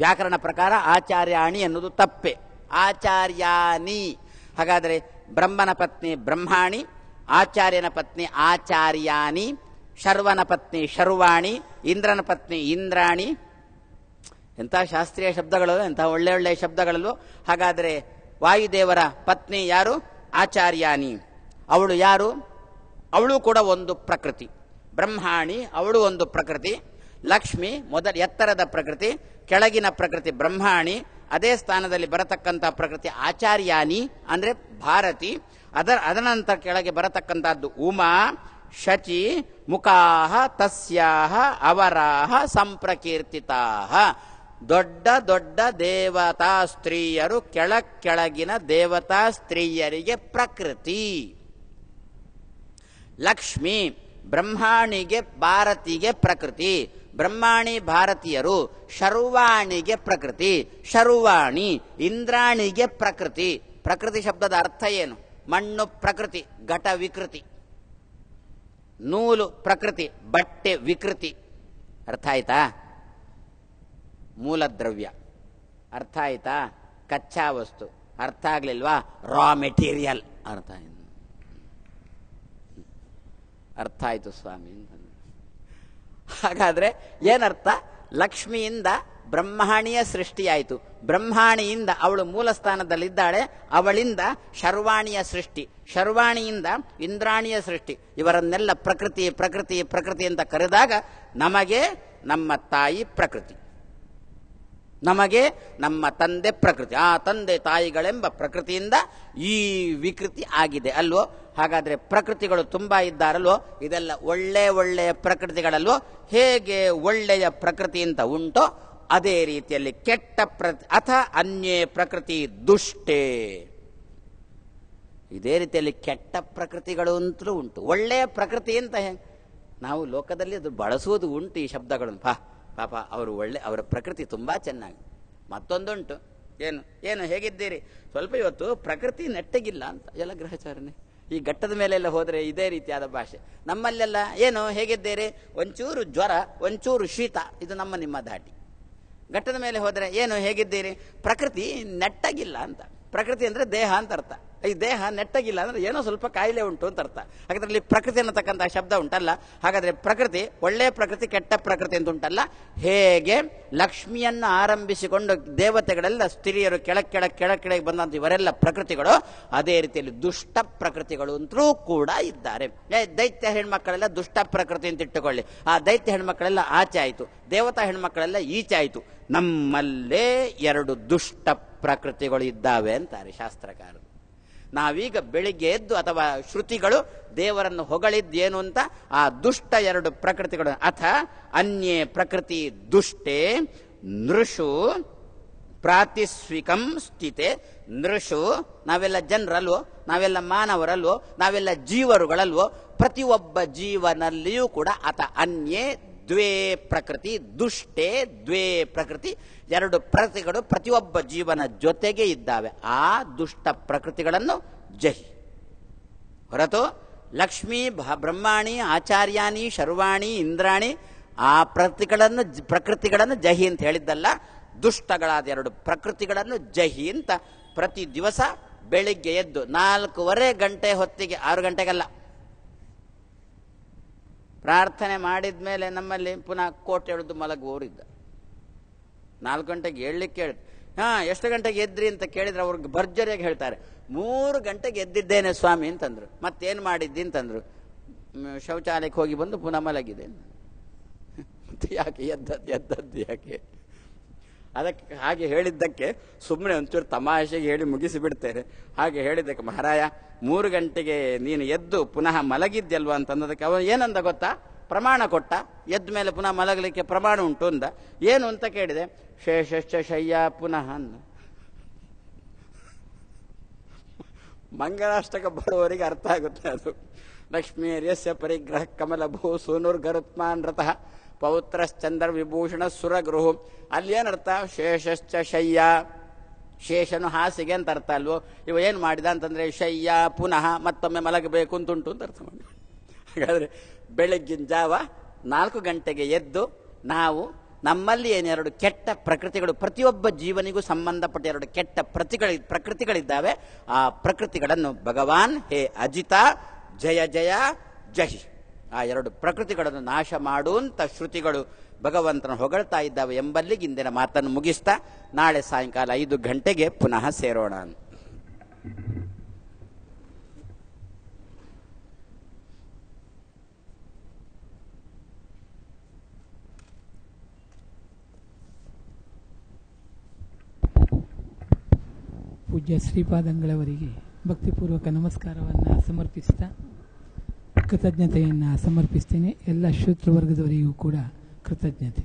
ವ್ಯಾಕರಣ ಪ್ರಕಾರ ಆಚಾರ್ಯಾಣಿ ಅನ್ನೋದು ತಪ್ಪೆ ಆಚಾರ್ಯಾನಿ ಹಾಗಾದರೆ ಬ್ರಹ್ಮನ ಪತ್ನಿ ಬ್ರಹ್ಮಾಣಿ ಆಚಾರ್ಯನ ಪತ್ನಿ ಆಚಾರ್ಯಾನಿ ಶರ್ವನ ಪತ್ನಿ ಶರ್ವಾಣಿ ಇಂದ್ರನ ಪತ್ನಿ ಇಂದ್ರಾಣಿ ಎಂಥ ಶಾಸ್ತ್ರೀಯ ಶಬ್ದಗಳು ಎಂಥ ಒಳ್ಳೆ ಒಳ್ಳೆಯ ಶಬ್ದಗಳಲ್ಲೂ ಹಾಗಾದರೆ ವಾಯುದೇವರ ಪತ್ನಿ ಯಾರು ಆಚಾರ್ಯಾನಿ ಅವಳು ಯಾರು ಅವಳು ಕೂಡ ಒಂದು ಪ್ರಕೃತಿ ಬ್ರಹ್ಮಾಣಿ ಅವಳು ಒಂದು ಪ್ರಕೃತಿ ಲಕ್ಷ್ಮಿ ಮೊದಲ ಎತ್ತರದ ಪ್ರಕೃತಿ ಕೆಳಗಿನ ಪ್ರಕೃತಿ ಬ್ರಹ್ಮಾಣಿ ಅದೇ ಸ್ಥಾನದಲ್ಲಿ ಬರತಕ್ಕಂಥ ಪ್ರಕೃತಿ ಆಚಾರ್ಯಾನಿ ಅಂದರೆ ಭಾರತಿ ಅದರ ಅದನಂತರ ಕೆಳಗೆ ಬರತಕ್ಕಂಥದ್ದು ಉಮಾ ಶಚಿ ಮುಖಾಹ ತಸ್ಯಾಹ ಅವರಾಹ ಸಂಪ್ರಕೀರ್ತಿತಾ ದೊಡ್ಡ ದೊಡ್ಡ ದೇವತಾ ಸ್ತ್ರೀಯರು ಕೆಳ ಕೆಳಗಿನ ದೇವತಾ ಸ್ತ್ರೀಯರಿಗೆ ಪ್ರಕೃತಿ ಲಕ್ಷ್ಮಿ ಬ್ರಹ್ಮಾಣಿಗೆ ಭಾರತಿಗೆ ಪ್ರಕೃತಿ ಬ್ರಹ್ಮಾಣಿ ಭಾರತೀಯರು ಶರ್ವಾಣಿಗೆ ಪ್ರಕೃತಿ ಶರ್ವಾಣಿ ಇಂದ್ರಾಣಿಗೆ ಪ್ರಕೃತಿ ಪ್ರಕೃತಿ ಶಬ್ದದ ಅರ್ಥ ಏನು ಮಣ್ಣು ಪ್ರಕೃತಿ ಘಟ ವಿಕೃತಿ ನೂಲು ಪ್ರಕೃತಿ ಬಟ್ಟೆ ವಿಕೃತಿ ಅರ್ಥ ಆಯ್ತಾ ಮೂಲದ್ರವ್ಯ ಅರ್ಥ ಆಯ್ತಾ ಕಚ್ಚಾ ವಸ್ತು ಅರ್ಥ ಆಗ್ಲಿಲ್ವಾ ರಾ ಮೆಟೀರಿಯಲ್ ಅರ್ಥ ಆಯ್ತು ಅರ್ಥ ಆಯಿತು ಸ್ವಾಮಿ ಹಾಗಾದರೆ ಏನರ್ಥ ಲಕ್ಷ್ಮಿಯಿಂದ ಬ್ರಹ್ಮಾಣಿಯ ಸೃಷ್ಟಿಯಾಯಿತು ಬ್ರಹ್ಮಾಣಿಯಿಂದ ಅವಳು ಮೂಲ ಸ್ಥಾನದಲ್ಲಿದ್ದಾಳೆ ಅವಳಿಂದ ಶರ್ವಾಣಿಯ ಸೃಷ್ಟಿ ಶರ್ವಾಣಿಯಿಂದ ಇಂದ್ರಾಣಿಯ ಸೃಷ್ಟಿ ಇವರನ್ನೆಲ್ಲ ಪ್ರಕೃತಿ ಪ್ರಕೃತಿ ಪ್ರಕೃತಿ ಅಂತ ಕರೆದಾಗ ನಮಗೆ ನಮ್ಮ ತಾಯಿ ಪ್ರಕೃತಿ ನಮಗೆ ನಮ್ಮ ತಂದೆ ಪ್ರಕೃತಿ ಆ ತಂದೆ ತಾಯಿಗಳೆಂಬ ಪ್ರಕೃತಿಯಿಂದ ಈ ವಿಕೃತಿ ಆಗಿದೆ ಅಲ್ವೋ ಹಾಗಾದರೆ ಪ್ರಕೃತಿಗಳು ತುಂಬ ಇದ್ದಾರಲ್ವೋ ಇದೆಲ್ಲ ಒಳ್ಳೆ ಒಳ್ಳೆಯ ಪ್ರಕೃತಿಗಳಲ್ವೋ ಹೇಗೆ ಒಳ್ಳೆಯ ಪ್ರಕೃತಿ ಅಂತ ಉಂಟೋ ಅದೇ ರೀತಿಯಲ್ಲಿ ಕೆಟ್ಟ ಪ್ರ ಅಥ ಅನ್ಯೇ ಪ್ರಕೃತಿ ದುಷ್ಟೇ ಇದೇ ರೀತಿಯಲ್ಲಿ ಕೆಟ್ಟ ಪ್ರಕೃತಿಗಳು ಅಂತಲೂ ಉಂಟು ಒಳ್ಳೆಯ ಪ್ರಕೃತಿ ಅಂತ ನಾವು ಲೋಕದಲ್ಲಿ ಅದು ಬಳಸುವುದು ಉಂಟು ಈ ಪಾ ಪಾಪ ಅವರು ಒಳ್ಳೆ ಅವರ ಪ್ರಕೃತಿ ತುಂಬ ಚೆನ್ನಾಗಿ ಮತ್ತೊಂದುಂಟು ಏನು ಏನು ಹೇಗಿದ್ದೀರಿ ಸ್ವಲ್ಪ ಇವತ್ತು ಪ್ರಕೃತಿ ನೆಟ್ಟಗಿಲ್ಲ ಅಂತ ಎಲ್ಲ ಗ್ರಹಚಾರನೆ ಈ ಘಟ್ಟದ ಮೇಲೆಲ್ಲ ಹೋದರೆ ಇದೇ ರೀತಿಯಾದ ಭಾಷೆ ನಮ್ಮಲ್ಲೆಲ್ಲ ಏನು ಹೇಗಿದ್ದೀರಿ ಒಂಚೂರು ಜ್ವರ ಒಂಚೂರು ಶೀತ ಇದು ನಮ್ಮ ನಿಮ್ಮ ಧಾಟಿ ಘಟ್ಟದ ಮೇಲೆ ಹೋದರೆ ಏನು ಹೇಗಿದ್ದೀರಿ ಪ್ರಕೃತಿ ನೆಟ್ಟಗಿಲ್ಲ ಅಂತ ಪ್ರಕೃತಿ ಅಂದರೆ ದೇಹ ಅಂತ ಅರ್ಥ ಈ ದೇಹ ನೆಟ್ಟಗಿಲ್ಲ ಅಂದ್ರೆ ಏನೋ ಸ್ವಲ್ಪ ಕಾಯಿಲೆ ಉಂಟು ಅಂತ ಅರ್ಥ ಹಾಗಾದ್ರೆ ಅಲ್ಲಿ ಪ್ರಕೃತಿ ಅನ್ನತಕ್ಕಂಥ ಶಬ್ದ ಉಂಟಲ್ಲ ಹಾಗಾದ್ರೆ ಪ್ರಕೃತಿ ಒಳ್ಳೆಯ ಪ್ರಕೃತಿ ಕೆಟ್ಟ ಪ್ರಕೃತಿ ಅಂತ ಉಂಟಲ್ಲ ಹೇಗೆ ಲಕ್ಷ್ಮಿಯನ್ನು ಆರಂಭಿಸಿಕೊಂಡು ದೇವತೆಗಳೆಲ್ಲ ಸ್ತ್ರೀಯರು ಕೆಳಗೆ ಕೆಳಗೆ ಕೆಳಗೆ ಕೆಳಗೆ ಬಂದಂಥ ಇವರೆಲ್ಲ ಪ್ರಕೃತಿಗಳು ಅದೇ ರೀತಿಯಲ್ಲಿ ದುಷ್ಟ ಪ್ರಕೃತಿಗಳು ಅಂತರೂ ಕೂಡ ಇದ್ದಾರೆ ದೈತ್ಯ ಹೆಣ್ಮಕ್ಕಳೆಲ್ಲ ದುಷ್ಟ ಪ್ರಕೃತಿ ಅಂತ ಇಟ್ಟುಕೊಳ್ಳಿ ಆ ದೈತ್ಯ ಹೆಣ್ಮಕ್ಕಳೆಲ್ಲ ಆಚೆ ಆಯಿತು ದೇವತಾ ಹೆಣ್ಮಕ್ಕಳೆಲ್ಲ ಈಚೆ ಆಯಿತು ನಮ್ಮಲ್ಲೇ ಎರಡು ದುಷ್ಟ ಪ್ರಕೃತಿಗಳು ಇದ್ದಾವೆ ಅಂತಾರೆ ಶಾಸ್ತ್ರಕಾರರು ನಾವೀಗ ಬೆಳಿಗ್ಗೆ ಎದ್ದು ಅಥವಾ ಶ್ರುತಿಗಳು ದೇವರನ್ನು ಹೊಗಳಿದ್ದೇನು ಅಂತ ಆ ದುಷ್ಟ ಎರಡು ಪ್ರಕೃತಿಗಳು ಅಥ ಅನ್ಯೇ ಪ್ರಕೃತಿ ದುಷ್ಟೇ ನೃಷು ಪ್ರಾತಿಸ್ವಿಕಂ ಸ್ಥಿತಿ ನೃಷು ನಾವೆಲ್ಲ ಜನರಲ್ವೋ ನಾವೆಲ್ಲ ಮಾನವರಲ್ವೋ ನಾವೆಲ್ಲ ಜೀವರುಗಳಲ್ವೋ ಪ್ರತಿಯೊಬ್ಬ ಜೀವನಲ್ಲಿಯೂ ಕೂಡ ಅಥ ಅನ್ಯೇ ದ್ವೇ ಪ್ರಕೃತಿ ದುಷ್ಟೇ ದ್ವೇ ಪ್ರಕೃತಿ ಎರಡು ಪ್ರಕೃತಿಗಳು ಪ್ರತಿಯೊಬ್ಬ ಜೀವನ ಜೊತೆಗೆ ಇದ್ದಾವೆ ಆ ದುಷ್ಟ ಪ್ರಕೃತಿಗಳನ್ನು ಜಹಿ ಹೊರತು ಲಕ್ಷ್ಮೀ ಬ್ರಹ್ಮಾಣಿ ಆಚಾರ್ಯಾನಿ ಶರ್ವಾಣಿ ಇಂದ್ರಾಣಿ ಆ ಪ್ರಕೃತಿಗಳನ್ನು ಪ್ರಕೃತಿಗಳನ್ನು ಜಹಿ ಅಂತ ಹೇಳಿದ್ದಲ್ಲ ದುಷ್ಟಗಳಾದ ಎರಡು ಪ್ರಕೃತಿಗಳನ್ನು ಜಹಿ ಅಂತ ಪ್ರತಿ ದಿವಸ ಬೆಳಿಗ್ಗೆ ಎದ್ದು ನಾಲ್ಕೂವರೆ ಗಂಟೆ ಹೊತ್ತಿಗೆ ಆರು ಗಂಟೆಗಲ್ಲ ಪ್ರಾರ್ಥನೆ ಮಾಡಿದ ಮೇಲೆ ನಮ್ಮಲ್ಲಿ ಪುನಃ ಕೋಟ್ ಎಳೆದು ಮಲಗುವವರಿದ್ದ ನಾಲ್ಕು ಗಂಟೆಗೆ ಹೇಳಲಿಕ್ಕೆ ಕೇಳಿ ಹಾಂ ಎಷ್ಟು ಗಂಟೆಗೆ ಎದ್ರಿ ಅಂತ ಕೇಳಿದ್ರೆ ಅವ್ರಿಗೆ ಭರ್ಜರಿಯಾಗಿ ಹೇಳ್ತಾರೆ ಮೂರು ಗಂಟೆಗೆ ಎದ್ದಿದ್ದೇನೆ ಸ್ವಾಮಿ ಅಂತಂದ್ರು ಮತ್ತೇನು ಮಾಡಿದ್ದಿ ಅಂತಂದರು ಶೌಚಾಲಯಕ್ಕೆ ಹೋಗಿ ಬಂದು ಪುನಃ ಮಲಗಿದೆ ಮತ್ತೆ ಯಾಕೆ ಎದ್ದದ್ದು ಎದ್ದದ್ದು ಯಾಕೆ ಅದಕ್ಕೆ ಹಾಗೆ ಹೇಳಿದ್ದಕ್ಕೆ ಸುಮ್ಮನೆ ಒಂಚೂರು ತಮಾಷೆಗೆ ಹೇಳಿ ಮುಗಿಸಿ ಮುಗಿಸಿಬಿಡ್ತೇನೆ ಹಾಗೆ ಹೇಳಿದ್ದಕ್ಕೆ ಮಹಾರಾಯ ಮೂರು ಗಂಟೆಗೆ ನೀನು ಎದ್ದು ಪುನಃ ಮಲಗಿದ್ದೆಲ್ವಾ ಅನ್ನೋದಕ್ಕೆ ಅವನು ಏನಂದ ಗೊತ್ತಾ ಪ್ರಮಾಣ ಕೊಟ್ಟ ಎದ್ದ ಮೇಲೆ ಪುನಃ ಮಲಗಲಿಕ್ಕೆ ಪ್ರಮಾಣ ಉಂಟು ಅಂದ ಏನು ಅಂತ ಕೇಳಿದೆ ಶೇಷಶ್ಚ ಶಯ್ಯ ಪುನಃ ಅಂದ ಮಂಗಳಾಷ್ಟಕ ಬರುವವರಿಗೆ ಅರ್ಥ ಆಗುತ್ತೆ ಅದು ಲಕ್ಷ್ಮೀ ರಸ್ಯ ಪರಿಗ್ರಹ ಕಮಲ ಭೂ ಗರುತ್ಮಾನ್ ರಥ ಪೌತ್ರಶ್ಚಂದ್ರ ವಿಭೂಷಣ ಸುರಗೃಹು ಏನರ್ಥ ಶೇಷಶ್ಚ ಶಯ್ಯ ಶೇಷನು ಹಾಸಿಗೆ ಅಂತ ಅರ್ಥ ಅಲ್ವೋ ಇವ ಏನು ಮಾಡಿದ ಅಂತಂದರೆ ಶಯ್ಯ ಪುನಃ ಮತ್ತೊಮ್ಮೆ ಮಲಗಬೇಕು ಅಂತುಂಟು ಅಂತ ಅರ್ಥ ಮಾಡಿ ಹಾಗಾದರೆ ಬೆಳಗ್ಗಿನ ಜಾವ ನಾಲ್ಕು ಗಂಟೆಗೆ ಎದ್ದು ನಾವು ನಮ್ಮಲ್ಲಿ ಏನೆರಡು ಕೆಟ್ಟ ಪ್ರಕೃತಿಗಳು ಪ್ರತಿಯೊಬ್ಬ ಜೀವನಿಗೂ ಸಂಬಂಧಪಟ್ಟ ಎರಡು ಕೆಟ್ಟ ಪ್ರತಿಗಳ ಪ್ರಕೃತಿಗಳಿದ್ದಾವೆ ಆ ಪ್ರಕೃತಿಗಳನ್ನು ಭಗವಾನ್ ಹೇ ಅಜಿತ ಜಯ ಜಯ ಜಹಿ ಆ ಎರಡು ಪ್ರಕೃತಿಗಳನ್ನು ನಾಶ ಮಾಡುವಂಥ ಶ್ರುತಿಗಳು ಭಗವಂತನ ಹೊಗಳ್ತಾ ಇದ್ದಾವೆ ಎಂಬಲ್ಲಿಗೆ ಇಂದಿನ ಮಾತನ್ನು ಮುಗಿಸ್ತಾ ನಾಳೆ ಸಾಯಂಕಾಲ ಐದು ಗಂಟೆಗೆ ಪುನಃ ಸೇರೋಣ ಪೂಜ್ಯ ಶ್ರೀಪಾದಂಗಳವರಿಗೆ ಭಕ್ತಿಪೂರ್ವಕ ನಮಸ್ಕಾರವನ್ನು ಸಮರ್ಪಿಸ್ತಾ ಕೃತಜ್ಞತೆಯನ್ನು ಸಮರ್ಪಿಸ್ತೇನೆ ಎಲ್ಲ ಶೂತ್ರವರ್ಗದವರಿಗೂ ಕೂಡ కృతజ్ఞత